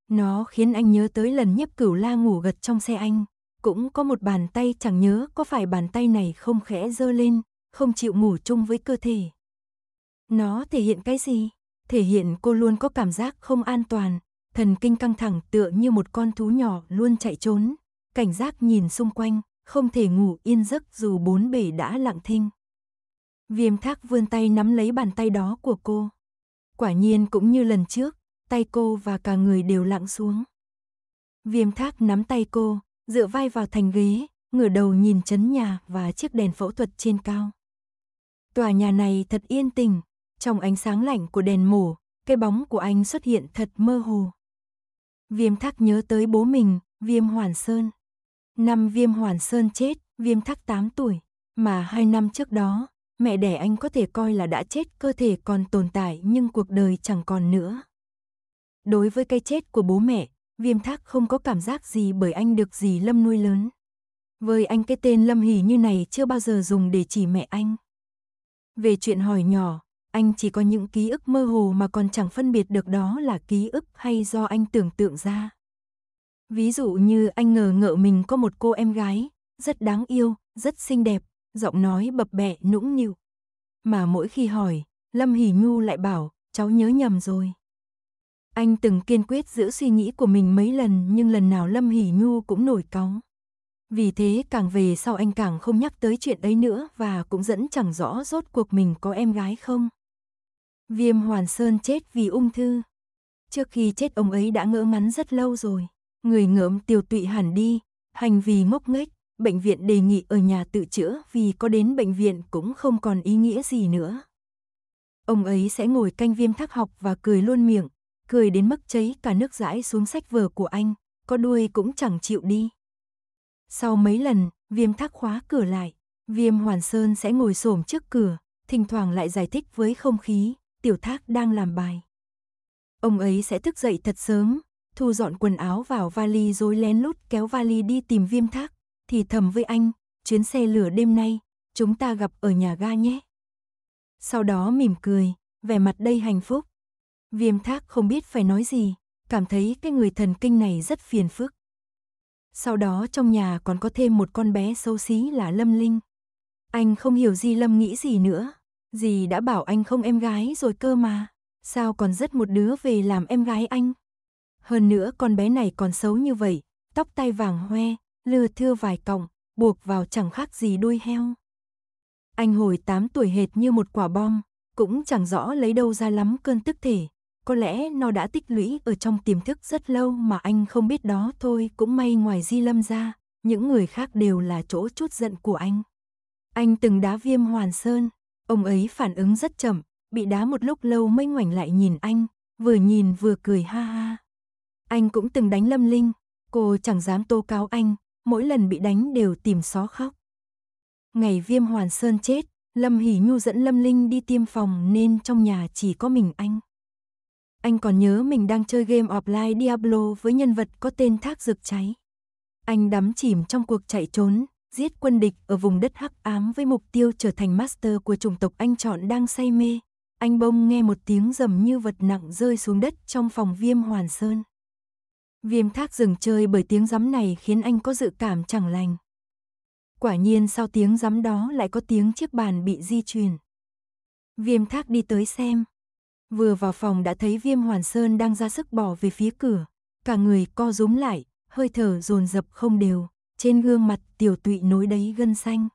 Nó khiến anh nhớ tới lần nhấp cửu la ngủ gật trong xe anh. Cũng có một bàn tay chẳng nhớ có phải bàn tay này không khẽ dơ lên, không chịu ngủ chung với cơ thể. Nó thể hiện cái gì? Thể hiện cô luôn có cảm giác không an toàn, thần kinh căng thẳng tựa như một con thú nhỏ luôn chạy trốn, cảnh giác nhìn xung quanh, không thể ngủ yên giấc dù bốn bể đã lặng thinh. Viêm thác vươn tay nắm lấy bàn tay đó của cô. Quả nhiên cũng như lần trước, tay cô và cả người đều lặng xuống. Viêm thác nắm tay cô, dựa vai vào thành ghế, ngửa đầu nhìn chấn nhà và chiếc đèn phẫu thuật trên cao. Tòa nhà này thật yên tĩnh, trong ánh sáng lạnh của đèn mổ, cái bóng của anh xuất hiện thật mơ hồ. Viêm thác nhớ tới bố mình, Viêm Hoàn Sơn. Năm Viêm Hoàn Sơn chết, Viêm thác 8 tuổi, mà hai năm trước đó, mẹ đẻ anh có thể coi là đã chết, cơ thể còn tồn tại nhưng cuộc đời chẳng còn nữa. Đối với cái chết của bố mẹ, Viêm Thác không có cảm giác gì bởi anh được dì Lâm nuôi lớn. Với anh cái tên Lâm Hỉ như này chưa bao giờ dùng để chỉ mẹ anh. Về chuyện hỏi nhỏ, anh chỉ có những ký ức mơ hồ mà còn chẳng phân biệt được đó là ký ức hay do anh tưởng tượng ra. Ví dụ như anh ngờ ngợ mình có một cô em gái, rất đáng yêu, rất xinh đẹp, giọng nói bập bẹ nũng nịu. Mà mỗi khi hỏi, Lâm Hỷ Nhu lại bảo, cháu nhớ nhầm rồi. Anh từng kiên quyết giữ suy nghĩ của mình mấy lần nhưng lần nào Lâm Hỷ Nhu cũng nổi cáu. Vì thế càng về sau anh càng không nhắc tới chuyện ấy nữa và cũng dẫn chẳng rõ rốt cuộc mình có em gái không. Viêm Hoàn Sơn chết vì ung thư. Trước khi chết ông ấy đã ngỡ ngắn rất lâu rồi. Người ngợm tiều tụy hẳn đi, hành vi ngốc nghếch, bệnh viện đề nghị ở nhà tự chữa vì có đến bệnh viện cũng không còn ý nghĩa gì nữa. Ông ấy sẽ ngồi canh viêm thắc học và cười luôn miệng, cười đến mức cháy cả nước dãi xuống sách vở của anh, có đuôi cũng chẳng chịu đi. Sau mấy lần, viêm thắc khóa cửa lại, viêm hoàn sơn sẽ ngồi xổm trước cửa, thỉnh thoảng lại giải thích với không khí, tiểu thác đang làm bài. Ông ấy sẽ thức dậy thật sớm, thu dọn quần áo vào vali rồi lén lút kéo vali đi tìm viêm thác, thì thầm với anh, chuyến xe lửa đêm nay, chúng ta gặp ở nhà ga nhé. Sau đó mỉm cười, vẻ mặt đầy hạnh phúc. Viêm thác không biết phải nói gì, cảm thấy cái người thần kinh này rất phiền phức. Sau đó trong nhà còn có thêm một con bé xấu xí là Lâm Linh. Anh không hiểu gì Lâm nghĩ gì nữa. gì đã bảo anh không em gái rồi cơ mà. Sao còn rất một đứa về làm em gái anh? Hơn nữa con bé này còn xấu như vậy, tóc tai vàng hoe, lừa thưa vài cọng buộc vào chẳng khác gì đuôi heo. Anh hồi 8 tuổi hệt như một quả bom, cũng chẳng rõ lấy đâu ra lắm cơn tức thể. Có lẽ nó đã tích lũy ở trong tiềm thức rất lâu mà anh không biết đó thôi cũng may ngoài Di Lâm ra, những người khác đều là chỗ chút giận của anh. Anh từng đá viêm hoàn sơn, ông ấy phản ứng rất chậm, bị đá một lúc lâu mới ngoảnh lại nhìn anh, vừa nhìn vừa cười ha ha. Anh cũng từng đánh lâm linh, cô chẳng dám tố cáo anh, mỗi lần bị đánh đều tìm xó khóc. Ngày viêm hoàn sơn chết, Lâm Hỷ Nhu dẫn Lâm Linh đi tiêm phòng nên trong nhà chỉ có mình anh. Anh còn nhớ mình đang chơi game offline Diablo với nhân vật có tên Thác Dược Cháy. Anh đắm chìm trong cuộc chạy trốn, giết quân địch ở vùng đất hắc ám với mục tiêu trở thành master của chủng tộc anh chọn đang say mê. Anh bông nghe một tiếng rầm như vật nặng rơi xuống đất trong phòng viêm hoàn sơn. Viêm thác dừng chơi bởi tiếng giấm này khiến anh có dự cảm chẳng lành. Quả nhiên sau tiếng giấm đó lại có tiếng chiếc bàn bị di chuyển. Viêm thác đi tới xem. Vừa vào phòng đã thấy viêm hoàn sơn đang ra sức bỏ về phía cửa. Cả người co rúm lại, hơi thở dồn dập không đều. Trên gương mặt tiểu tụy nối đấy gân xanh.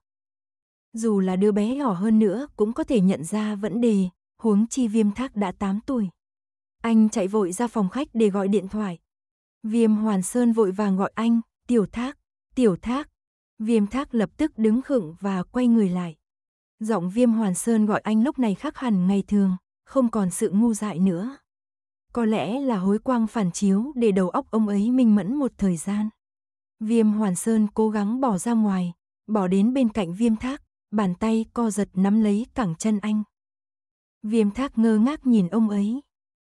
Dù là đứa bé nhỏ hơn nữa cũng có thể nhận ra vấn đề, huống chi viêm thác đã 8 tuổi. Anh chạy vội ra phòng khách để gọi điện thoại, Viêm Hoàn Sơn vội vàng gọi anh, tiểu thác, tiểu thác. Viêm thác lập tức đứng khựng và quay người lại. Giọng viêm Hoàn Sơn gọi anh lúc này khác hẳn ngày thường, không còn sự ngu dại nữa. Có lẽ là hối quang phản chiếu để đầu óc ông ấy minh mẫn một thời gian. Viêm Hoàn Sơn cố gắng bỏ ra ngoài, bỏ đến bên cạnh viêm thác, bàn tay co giật nắm lấy cẳng chân anh. Viêm thác ngơ ngác nhìn ông ấy.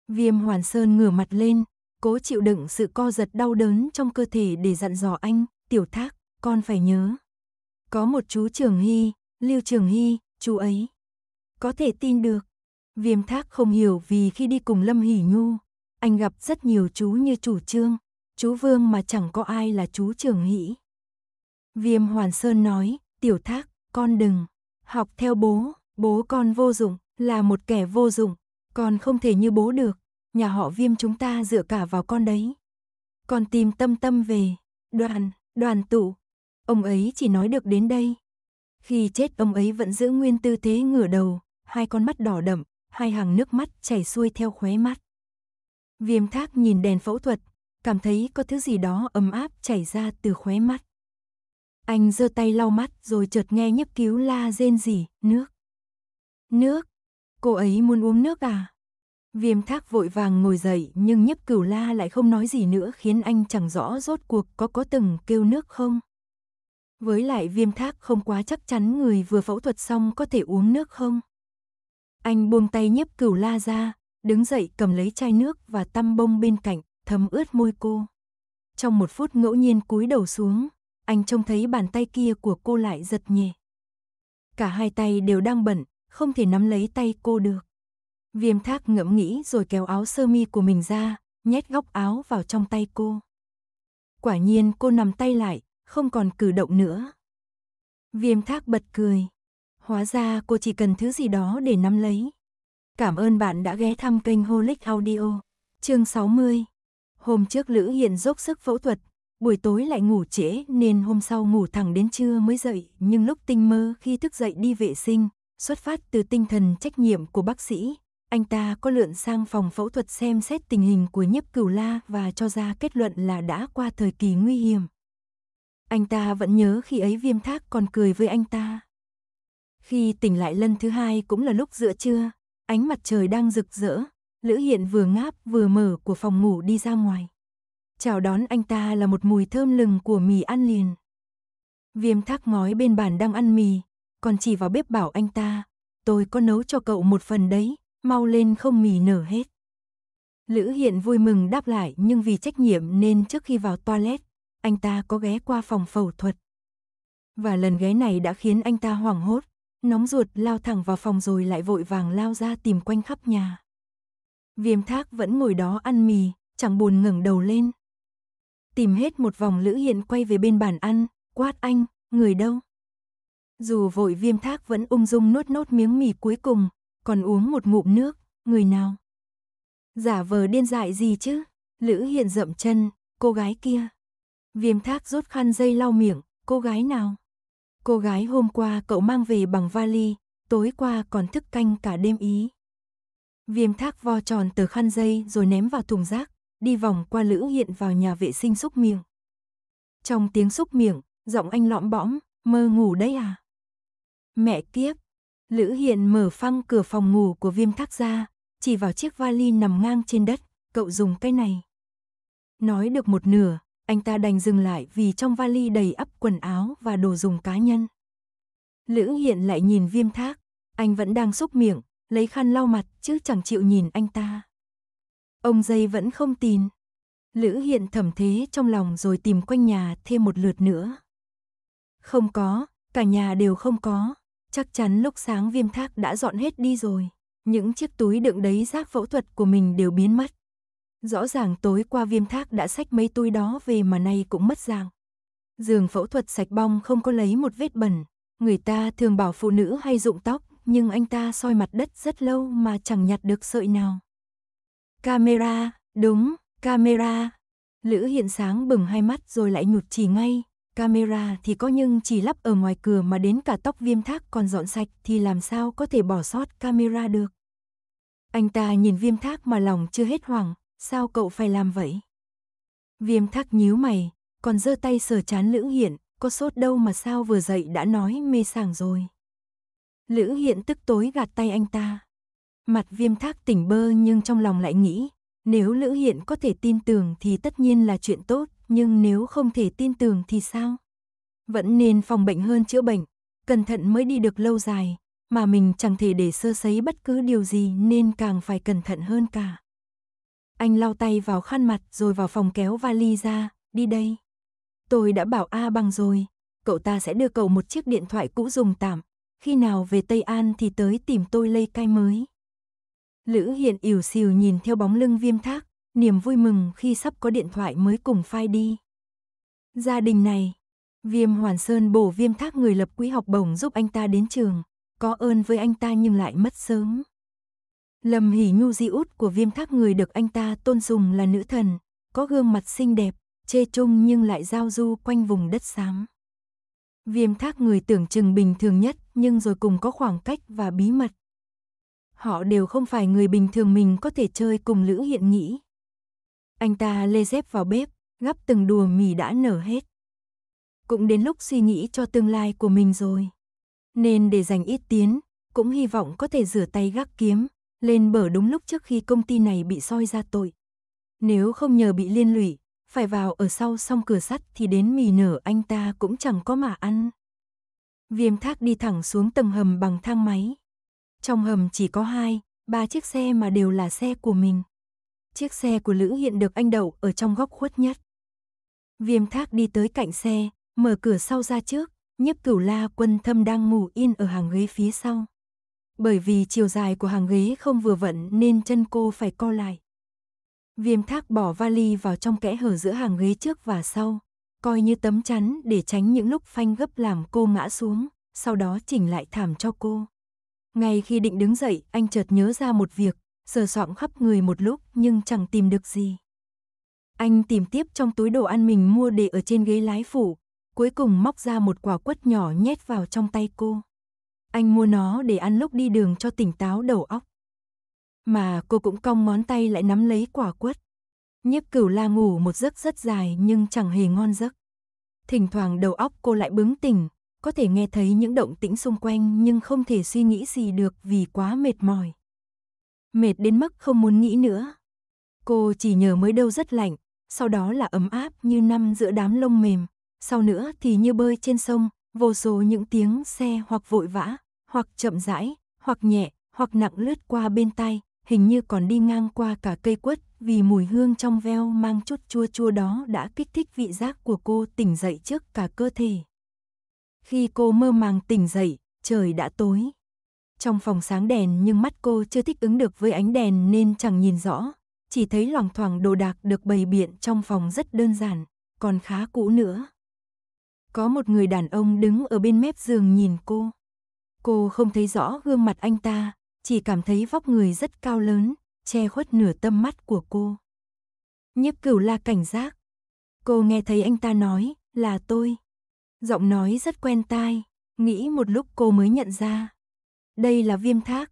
Viêm Hoàn Sơn ngửa mặt lên, cố chịu đựng sự co giật đau đớn trong cơ thể để dặn dò anh, tiểu thác, con phải nhớ. Có một chú Trường Hy, Lưu Trường Hy, chú ấy. Có thể tin được. Viêm thác không hiểu vì khi đi cùng Lâm Hỷ Nhu, anh gặp rất nhiều chú như chủ trương, chú Vương mà chẳng có ai là chú Trường Hỷ. Viêm Hoàn Sơn nói, tiểu thác, con đừng, học theo bố, bố con vô dụng, là một kẻ vô dụng, con không thể như bố được, nhà họ viêm chúng ta dựa cả vào con đấy. Con tìm tâm tâm về, đoàn, đoàn tụ. Ông ấy chỉ nói được đến đây. Khi chết ông ấy vẫn giữ nguyên tư thế ngửa đầu, hai con mắt đỏ đậm, hai hàng nước mắt chảy xuôi theo khóe mắt. Viêm thác nhìn đèn phẫu thuật, cảm thấy có thứ gì đó ấm áp chảy ra từ khóe mắt. Anh giơ tay lau mắt rồi chợt nghe nhấp cứu la rên rỉ, nước. Nước, cô ấy muốn uống nước à? Viêm thác vội vàng ngồi dậy nhưng nhấp cửu la lại không nói gì nữa khiến anh chẳng rõ rốt cuộc có có từng kêu nước không. Với lại viêm thác không quá chắc chắn người vừa phẫu thuật xong có thể uống nước không. Anh buông tay nhấp cửu la ra, đứng dậy cầm lấy chai nước và tăm bông bên cạnh, thấm ướt môi cô. Trong một phút ngẫu nhiên cúi đầu xuống, anh trông thấy bàn tay kia của cô lại giật nhẹ. Cả hai tay đều đang bẩn, không thể nắm lấy tay cô được. Viêm thác ngẫm nghĩ rồi kéo áo sơ mi của mình ra, nhét góc áo vào trong tay cô. Quả nhiên cô nằm tay lại, không còn cử động nữa. Viêm thác bật cười. Hóa ra cô chỉ cần thứ gì đó để nắm lấy. Cảm ơn bạn đã ghé thăm kênh Holic Audio. Chương 60. Hôm trước Lữ Hiện dốc sức phẫu thuật, buổi tối lại ngủ trễ nên hôm sau ngủ thẳng đến trưa mới dậy, nhưng lúc tinh mơ khi thức dậy đi vệ sinh, xuất phát từ tinh thần trách nhiệm của bác sĩ, anh ta có lượn sang phòng phẫu thuật xem xét tình hình của nhiếp cửu la và cho ra kết luận là đã qua thời kỳ nguy hiểm. Anh ta vẫn nhớ khi ấy viêm thác còn cười với anh ta. Khi tỉnh lại lần thứ hai cũng là lúc giữa trưa, ánh mặt trời đang rực rỡ, Lữ Hiện vừa ngáp vừa mở của phòng ngủ đi ra ngoài. Chào đón anh ta là một mùi thơm lừng của mì ăn liền. Viêm thác ngói bên bàn đang ăn mì, còn chỉ vào bếp bảo anh ta, tôi có nấu cho cậu một phần đấy, mau lên không mì nở hết. Lữ Hiện vui mừng đáp lại nhưng vì trách nhiệm nên trước khi vào toilet, anh ta có ghé qua phòng phẫu thuật. Và lần ghé này đã khiến anh ta hoảng hốt, nóng ruột lao thẳng vào phòng rồi lại vội vàng lao ra tìm quanh khắp nhà. Viêm thác vẫn ngồi đó ăn mì, chẳng buồn ngẩng đầu lên. Tìm hết một vòng Lữ Hiện quay về bên bàn ăn, quát anh, người đâu? Dù vội viêm thác vẫn ung dung nuốt nốt miếng mì cuối cùng, còn uống một ngụm nước, người nào? Giả vờ điên dại gì chứ? Lữ Hiện dậm chân, cô gái kia. Viêm thác rút khăn dây lau miệng, cô gái nào? Cô gái hôm qua cậu mang về bằng vali, tối qua còn thức canh cả đêm ý. Viêm thác vo tròn tờ khăn dây rồi ném vào thùng rác, đi vòng qua Lữ Hiện vào nhà vệ sinh xúc miệng. Trong tiếng xúc miệng, giọng anh lõm bõm, mơ ngủ đấy à? Mẹ kiếp, Lữ Hiện mở phăng cửa phòng ngủ của Viêm Thác ra, chỉ vào chiếc vali nằm ngang trên đất, cậu dùng cái này. Nói được một nửa, anh ta đành dừng lại vì trong vali đầy ắp quần áo và đồ dùng cá nhân. Lữ Hiện lại nhìn Viêm Thác, anh vẫn đang xúc miệng, lấy khăn lau mặt chứ chẳng chịu nhìn anh ta. Ông dây vẫn không tin. Lữ Hiện thầm thế trong lòng rồi tìm quanh nhà thêm một lượt nữa. Không có, cả nhà đều không có. Chắc chắn lúc sáng viêm thác đã dọn hết đi rồi. Những chiếc túi đựng đấy rác phẫu thuật của mình đều biến mất. Rõ ràng tối qua viêm thác đã xách mấy túi đó về mà nay cũng mất dạng. Giường phẫu thuật sạch bong không có lấy một vết bẩn. Người ta thường bảo phụ nữ hay rụng tóc, nhưng anh ta soi mặt đất rất lâu mà chẳng nhặt được sợi nào. Camera, đúng, camera. Lữ hiện sáng bừng hai mắt rồi lại nhụt chỉ ngay, camera thì có nhưng chỉ lắp ở ngoài cửa mà đến cả tóc viêm thác còn dọn sạch thì làm sao có thể bỏ sót camera được. Anh ta nhìn viêm thác mà lòng chưa hết hoảng, sao cậu phải làm vậy? Viêm thác nhíu mày, còn giơ tay sờ chán Lữ Hiện, có sốt đâu mà sao vừa dậy đã nói mê sảng rồi. Lữ Hiện tức tối gạt tay anh ta. Mặt viêm thác tỉnh bơ nhưng trong lòng lại nghĩ, nếu Lữ Hiện có thể tin tưởng thì tất nhiên là chuyện tốt, nhưng nếu không thể tin tưởng thì sao? Vẫn nên phòng bệnh hơn chữa bệnh, cẩn thận mới đi được lâu dài, mà mình chẳng thể để sơ sấy bất cứ điều gì nên càng phải cẩn thận hơn cả. Anh lau tay vào khăn mặt rồi vào phòng kéo vali ra, đi đây. Tôi đã bảo A bằng rồi, cậu ta sẽ đưa cậu một chiếc điện thoại cũ dùng tạm, khi nào về Tây An thì tới tìm tôi lây cai mới. Lữ hiện ỉu xìu nhìn theo bóng lưng viêm thác, niềm vui mừng khi sắp có điện thoại mới cùng phai đi. Gia đình này, Viêm Hoàn Sơn bổ viêm thác người lập quỹ học bổng giúp anh ta đến trường, có ơn với anh ta nhưng lại mất sớm. lầm hỉ Nhu di út của viêm thác người được anh ta tôn dùng là nữ thần, có gương mặt xinh đẹp, chê chung nhưng lại giao du quanh vùng đất xám. Viêm thác người tưởng chừng bình thường nhất nhưng rồi cùng có khoảng cách và bí mật. Họ đều không phải người bình thường mình có thể chơi cùng Lữ Hiện nghĩ. Anh ta lê dép vào bếp, gắp từng đùa mì đã nở hết. Cũng đến lúc suy nghĩ cho tương lai của mình rồi. Nên để dành ít tiến, cũng hy vọng có thể rửa tay gác kiếm, lên bờ đúng lúc trước khi công ty này bị soi ra tội. Nếu không nhờ bị liên lụy, phải vào ở sau song cửa sắt thì đến mì nở anh ta cũng chẳng có mà ăn. Viêm thác đi thẳng xuống tầng hầm bằng thang máy. Trong hầm chỉ có hai, ba chiếc xe mà đều là xe của mình. Chiếc xe của Lữ Hiện được anh đậu ở trong góc khuất nhất. Viêm thác đi tới cạnh xe, mở cửa sau ra trước, nhấp cửu la quân thâm đang ngủ yên ở hàng ghế phía sau. Bởi vì chiều dài của hàng ghế không vừa vặn nên chân cô phải co lại. Viêm thác bỏ vali vào trong kẽ hở giữa hàng ghế trước và sau, coi như tấm chắn để tránh những lúc phanh gấp làm cô ngã xuống, sau đó chỉnh lại thảm cho cô. Ngay khi định đứng dậy, anh chợt nhớ ra một việc, sờ soạng khắp người một lúc nhưng chẳng tìm được gì. Anh tìm tiếp trong túi đồ ăn mình mua để ở trên ghế lái phủ. cuối cùng móc ra một quả quất nhỏ nhét vào trong tay cô. Anh mua nó để ăn lúc đi đường cho tỉnh táo đầu óc. Mà cô cũng cong ngón tay lại nắm lấy quả quất. Nhiếp cửu la ngủ một giấc rất dài nhưng chẳng hề ngon giấc. Thỉnh thoảng đầu óc cô lại bướng tỉnh, có thể nghe thấy những động tĩnh xung quanh nhưng không thể suy nghĩ gì được vì quá mệt mỏi mệt đến mức không muốn nghĩ nữa. Cô chỉ nhớ mới đâu rất lạnh, sau đó là ấm áp như năm giữa đám lông mềm, sau nữa thì như bơi trên sông, vô số những tiếng xe hoặc vội vã, hoặc chậm rãi, hoặc nhẹ, hoặc nặng lướt qua bên tay, hình như còn đi ngang qua cả cây quất vì mùi hương trong veo mang chút chua chua đó đã kích thích vị giác của cô tỉnh dậy trước cả cơ thể. Khi cô mơ màng tỉnh dậy, trời đã tối. Trong phòng sáng đèn nhưng mắt cô chưa thích ứng được với ánh đèn nên chẳng nhìn rõ, chỉ thấy loảng thoảng đồ đạc được bày biện trong phòng rất đơn giản, còn khá cũ nữa. Có một người đàn ông đứng ở bên mép giường nhìn cô. Cô không thấy rõ gương mặt anh ta, chỉ cảm thấy vóc người rất cao lớn, che khuất nửa tâm mắt của cô. nhếp cửu la cảnh giác. Cô nghe thấy anh ta nói, là tôi. Giọng nói rất quen tai, nghĩ một lúc cô mới nhận ra, đây là viêm thác.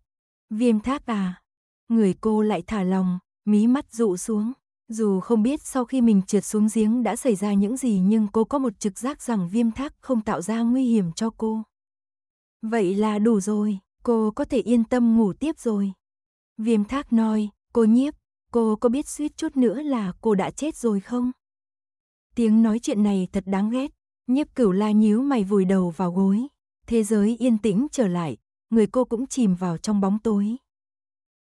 Viêm thác à? Người cô lại thả lòng, mí mắt dụ xuống. Dù không biết sau khi mình trượt xuống giếng đã xảy ra những gì nhưng cô có một trực giác rằng viêm thác không tạo ra nguy hiểm cho cô. Vậy là đủ rồi, cô có thể yên tâm ngủ tiếp rồi. Viêm thác nói, cô nhiếp, cô có biết suýt chút nữa là cô đã chết rồi không? Tiếng nói chuyện này thật đáng ghét, nhiếp cửu la nhíu mày vùi đầu vào gối. Thế giới yên tĩnh trở lại, người cô cũng chìm vào trong bóng tối.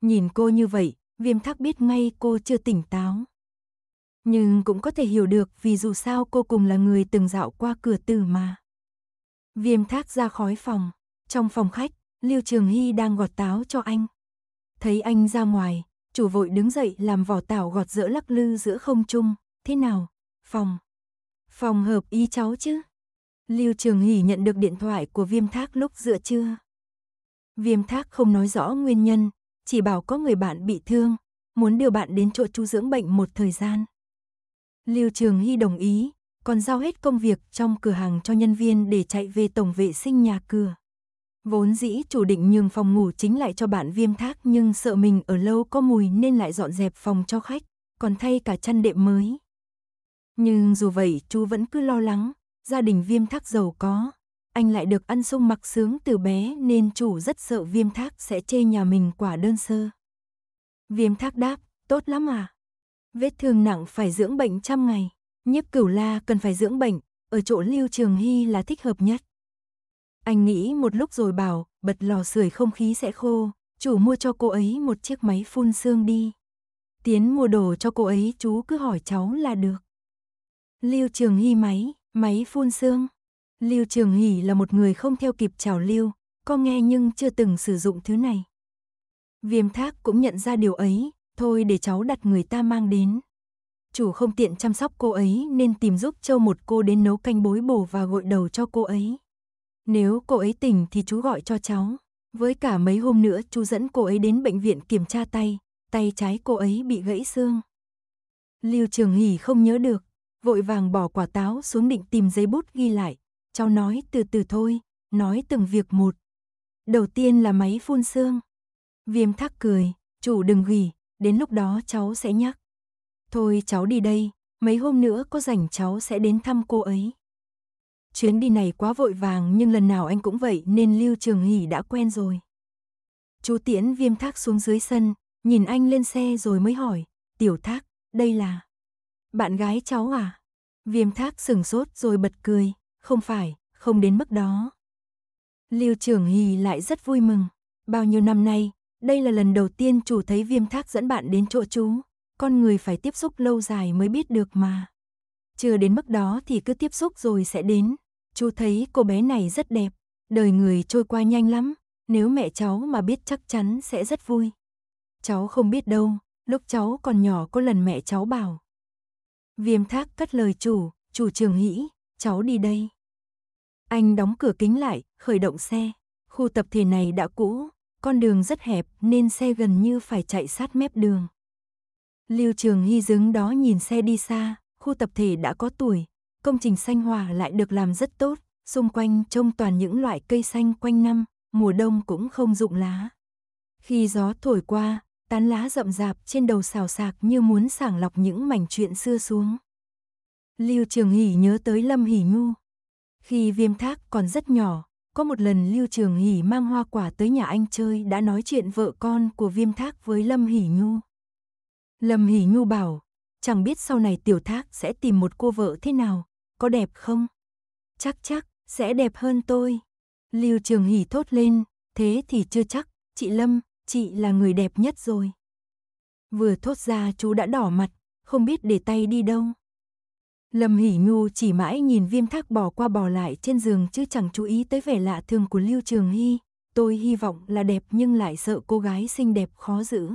Nhìn cô như vậy, viêm thắc biết ngay cô chưa tỉnh táo. Nhưng cũng có thể hiểu được vì dù sao cô cùng là người từng dạo qua cửa tử mà. Viêm thác ra khói phòng, trong phòng khách, Lưu Trường Hy đang gọt táo cho anh. Thấy anh ra ngoài, chủ vội đứng dậy làm vỏ tảo gọt giữa lắc lư giữa không trung, thế nào, phòng. Phòng hợp ý cháu chứ. Lưu Trường Hỷ nhận được điện thoại của viêm thác lúc dựa trưa. Viêm thác không nói rõ nguyên nhân, chỉ bảo có người bạn bị thương, muốn đưa bạn đến chỗ chú dưỡng bệnh một thời gian. Lưu Trường Hy đồng ý, còn giao hết công việc trong cửa hàng cho nhân viên để chạy về tổng vệ sinh nhà cửa. Vốn dĩ chủ định nhường phòng ngủ chính lại cho bạn viêm thác nhưng sợ mình ở lâu có mùi nên lại dọn dẹp phòng cho khách, còn thay cả chăn đệm mới. Nhưng dù vậy chú vẫn cứ lo lắng, gia đình viêm thác giàu có, anh lại được ăn sung mặc sướng từ bé nên chủ rất sợ viêm thác sẽ chê nhà mình quả đơn sơ. Viêm thác đáp, tốt lắm à. Vết thương nặng phải dưỡng bệnh trăm ngày, nhiếp cửu la cần phải dưỡng bệnh, ở chỗ lưu trường hy là thích hợp nhất. Anh nghĩ một lúc rồi bảo, bật lò sưởi không khí sẽ khô, chủ mua cho cô ấy một chiếc máy phun xương đi. Tiến mua đồ cho cô ấy chú cứ hỏi cháu là được. Lưu Trường Hy máy, máy phun xương. Lưu Trường Hỷ là một người không theo kịp trào lưu, có nghe nhưng chưa từng sử dụng thứ này. Viêm thác cũng nhận ra điều ấy, thôi để cháu đặt người ta mang đến. Chủ không tiện chăm sóc cô ấy nên tìm giúp châu một cô đến nấu canh bối bổ và gội đầu cho cô ấy. Nếu cô ấy tỉnh thì chú gọi cho cháu. Với cả mấy hôm nữa chú dẫn cô ấy đến bệnh viện kiểm tra tay, tay trái cô ấy bị gãy xương. Lưu Trường Hỷ không nhớ được, vội vàng bỏ quả táo xuống định tìm giấy bút ghi lại, cháu nói từ từ thôi, nói từng việc một. Đầu tiên là máy phun xương. Viêm thắc cười, chủ đừng gỉ, đến lúc đó cháu sẽ nhắc. Thôi cháu đi đây, mấy hôm nữa có rảnh cháu sẽ đến thăm cô ấy. Chuyến đi này quá vội vàng nhưng lần nào anh cũng vậy nên Lưu Trường Hỷ đã quen rồi. Chú tiễn viêm thác xuống dưới sân, nhìn anh lên xe rồi mới hỏi, tiểu thác, đây là... Bạn gái cháu à? Viêm thác sừng sốt rồi bật cười, không phải, không đến mức đó. Lưu Trường Hì lại rất vui mừng. Bao nhiêu năm nay, đây là lần đầu tiên chủ thấy viêm thác dẫn bạn đến chỗ chú. Con người phải tiếp xúc lâu dài mới biết được mà. Chưa đến mức đó thì cứ tiếp xúc rồi sẽ đến. Chú thấy cô bé này rất đẹp. Đời người trôi qua nhanh lắm. Nếu mẹ cháu mà biết chắc chắn sẽ rất vui. Cháu không biết đâu. Lúc cháu còn nhỏ có lần mẹ cháu bảo. Viêm thác cất lời chủ, chủ trường hĩ, cháu đi đây. Anh đóng cửa kính lại, khởi động xe. Khu tập thể này đã cũ, con đường rất hẹp nên xe gần như phải chạy sát mép đường. Lưu Trường Hy dứng đó nhìn xe đi xa, khu tập thể đã có tuổi, công trình xanh hòa lại được làm rất tốt, xung quanh trông toàn những loại cây xanh quanh năm, mùa đông cũng không rụng lá. Khi gió thổi qua, tán lá rậm rạp trên đầu xào sạc như muốn sàng lọc những mảnh chuyện xưa xuống. Lưu Trường Hỷ nhớ tới Lâm Hỷ Nhu. Khi Viêm Thác còn rất nhỏ, có một lần Lưu Trường Hỷ mang hoa quả tới nhà anh chơi đã nói chuyện vợ con của Viêm Thác với Lâm Hỷ Nhu. Lâm Hỷ Nhu bảo, chẳng biết sau này Tiểu Thác sẽ tìm một cô vợ thế nào, có đẹp không? Chắc chắc, sẽ đẹp hơn tôi. Lưu Trường Hỷ thốt lên, thế thì chưa chắc, chị Lâm, chị là người đẹp nhất rồi. Vừa thốt ra chú đã đỏ mặt, không biết để tay đi đâu. Lâm Hỷ Nhu chỉ mãi nhìn viêm thác bỏ qua bỏ lại trên giường chứ chẳng chú ý tới vẻ lạ thường của Lưu Trường Hy. Tôi hy vọng là đẹp nhưng lại sợ cô gái xinh đẹp khó giữ.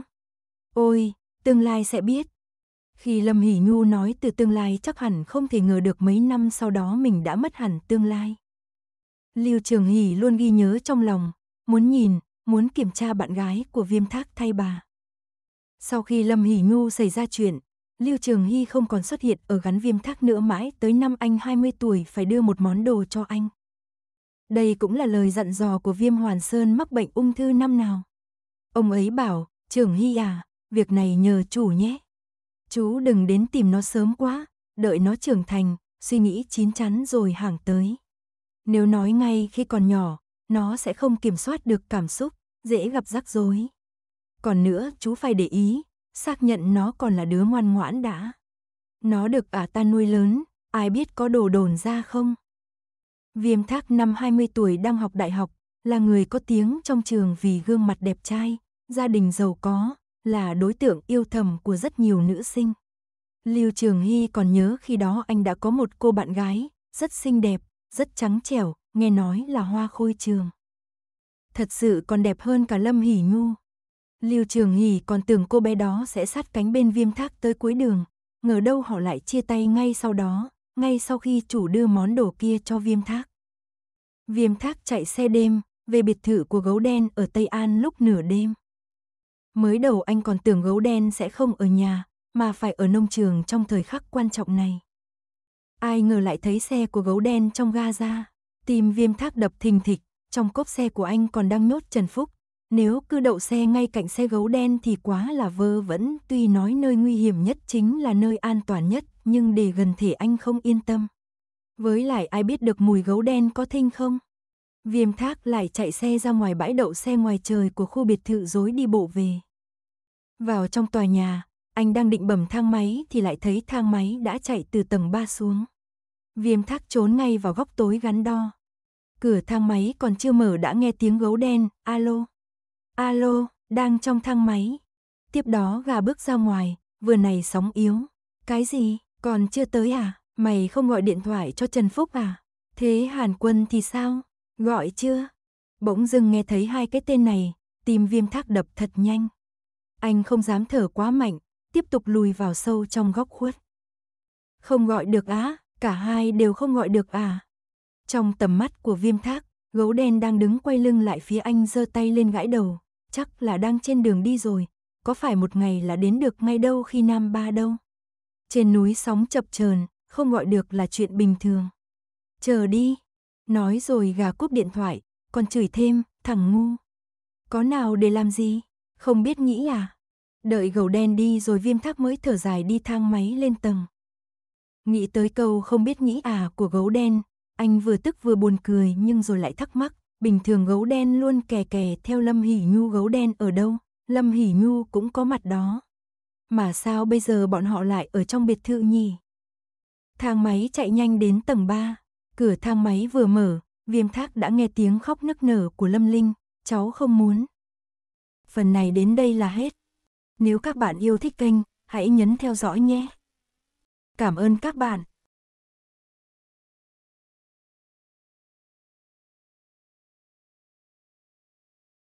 Ôi, tương lai sẽ biết. Khi Lâm Hỷ Nhu nói từ tương lai chắc hẳn không thể ngờ được mấy năm sau đó mình đã mất hẳn tương lai. Lưu Trường Hỷ luôn ghi nhớ trong lòng, muốn nhìn, muốn kiểm tra bạn gái của viêm thác thay bà. Sau khi Lâm Hỷ Nhu xảy ra chuyện, Lưu Trường Hy không còn xuất hiện ở gắn viêm thác nữa mãi tới năm anh 20 tuổi phải đưa một món đồ cho anh. Đây cũng là lời dặn dò của viêm Hoàn Sơn mắc bệnh ung thư năm nào. Ông ấy bảo, Trường Hy à, việc này nhờ chủ nhé. Chú đừng đến tìm nó sớm quá, đợi nó trưởng thành, suy nghĩ chín chắn rồi hàng tới. Nếu nói ngay khi còn nhỏ, nó sẽ không kiểm soát được cảm xúc, dễ gặp rắc rối. Còn nữa, chú phải để ý, xác nhận nó còn là đứa ngoan ngoãn đã. Nó được ả à ta nuôi lớn, ai biết có đồ đồn ra không? Viêm thác năm 20 tuổi đang học đại học, là người có tiếng trong trường vì gương mặt đẹp trai, gia đình giàu có, là đối tượng yêu thầm của rất nhiều nữ sinh. Lưu Trường Hy còn nhớ khi đó anh đã có một cô bạn gái, rất xinh đẹp, rất trắng trẻo, nghe nói là hoa khôi trường. Thật sự còn đẹp hơn cả Lâm Hỷ Nhu. Lưu Trường Hỷ còn tưởng cô bé đó sẽ sát cánh bên viêm thác tới cuối đường, ngờ đâu họ lại chia tay ngay sau đó, ngay sau khi chủ đưa món đồ kia cho viêm thác. Viêm thác chạy xe đêm, về biệt thự của gấu đen ở Tây An lúc nửa đêm. Mới đầu anh còn tưởng gấu đen sẽ không ở nhà, mà phải ở nông trường trong thời khắc quan trọng này. Ai ngờ lại thấy xe của gấu đen trong ga ra, tìm viêm thác đập thình thịch, trong cốp xe của anh còn đang nhốt Trần Phúc, nếu cứ đậu xe ngay cạnh xe gấu đen thì quá là vơ vẫn, tuy nói nơi nguy hiểm nhất chính là nơi an toàn nhất, nhưng để gần thể anh không yên tâm. Với lại ai biết được mùi gấu đen có thinh không? Viêm thác lại chạy xe ra ngoài bãi đậu xe ngoài trời của khu biệt thự dối đi bộ về. Vào trong tòa nhà, anh đang định bẩm thang máy thì lại thấy thang máy đã chạy từ tầng 3 xuống. Viêm thác trốn ngay vào góc tối gắn đo. Cửa thang máy còn chưa mở đã nghe tiếng gấu đen, alo. Alo, đang trong thang máy. Tiếp đó gà bước ra ngoài, vừa này sóng yếu. Cái gì, còn chưa tới à? Mày không gọi điện thoại cho Trần Phúc à? Thế Hàn Quân thì sao? Gọi chưa? Bỗng dưng nghe thấy hai cái tên này, tim viêm thác đập thật nhanh. Anh không dám thở quá mạnh, tiếp tục lùi vào sâu trong góc khuất. Không gọi được á, cả hai đều không gọi được à. Trong tầm mắt của viêm thác, gấu đen đang đứng quay lưng lại phía anh giơ tay lên gãi đầu, chắc là đang trên đường đi rồi, có phải một ngày là đến được ngay đâu khi Nam Ba đâu. Trên núi sóng chập chờn, không gọi được là chuyện bình thường. Chờ đi, nói rồi gà cúp điện thoại, còn chửi thêm, thằng ngu. Có nào để làm gì, không biết nghĩ à? Đợi gầu đen đi rồi viêm thác mới thở dài đi thang máy lên tầng. Nghĩ tới câu không biết nghĩ à của gấu đen, anh vừa tức vừa buồn cười nhưng rồi lại thắc mắc, Bình thường gấu đen luôn kè kè theo Lâm Hỷ Nhu gấu đen ở đâu, Lâm Hỷ Nhu cũng có mặt đó. Mà sao bây giờ bọn họ lại ở trong biệt thự nhỉ? Thang máy chạy nhanh đến tầng 3, cửa thang máy vừa mở, viêm thác đã nghe tiếng khóc nức nở của Lâm Linh, cháu không muốn. Phần này đến đây là hết. Nếu các bạn yêu thích kênh, hãy nhấn theo dõi nhé. Cảm ơn các bạn.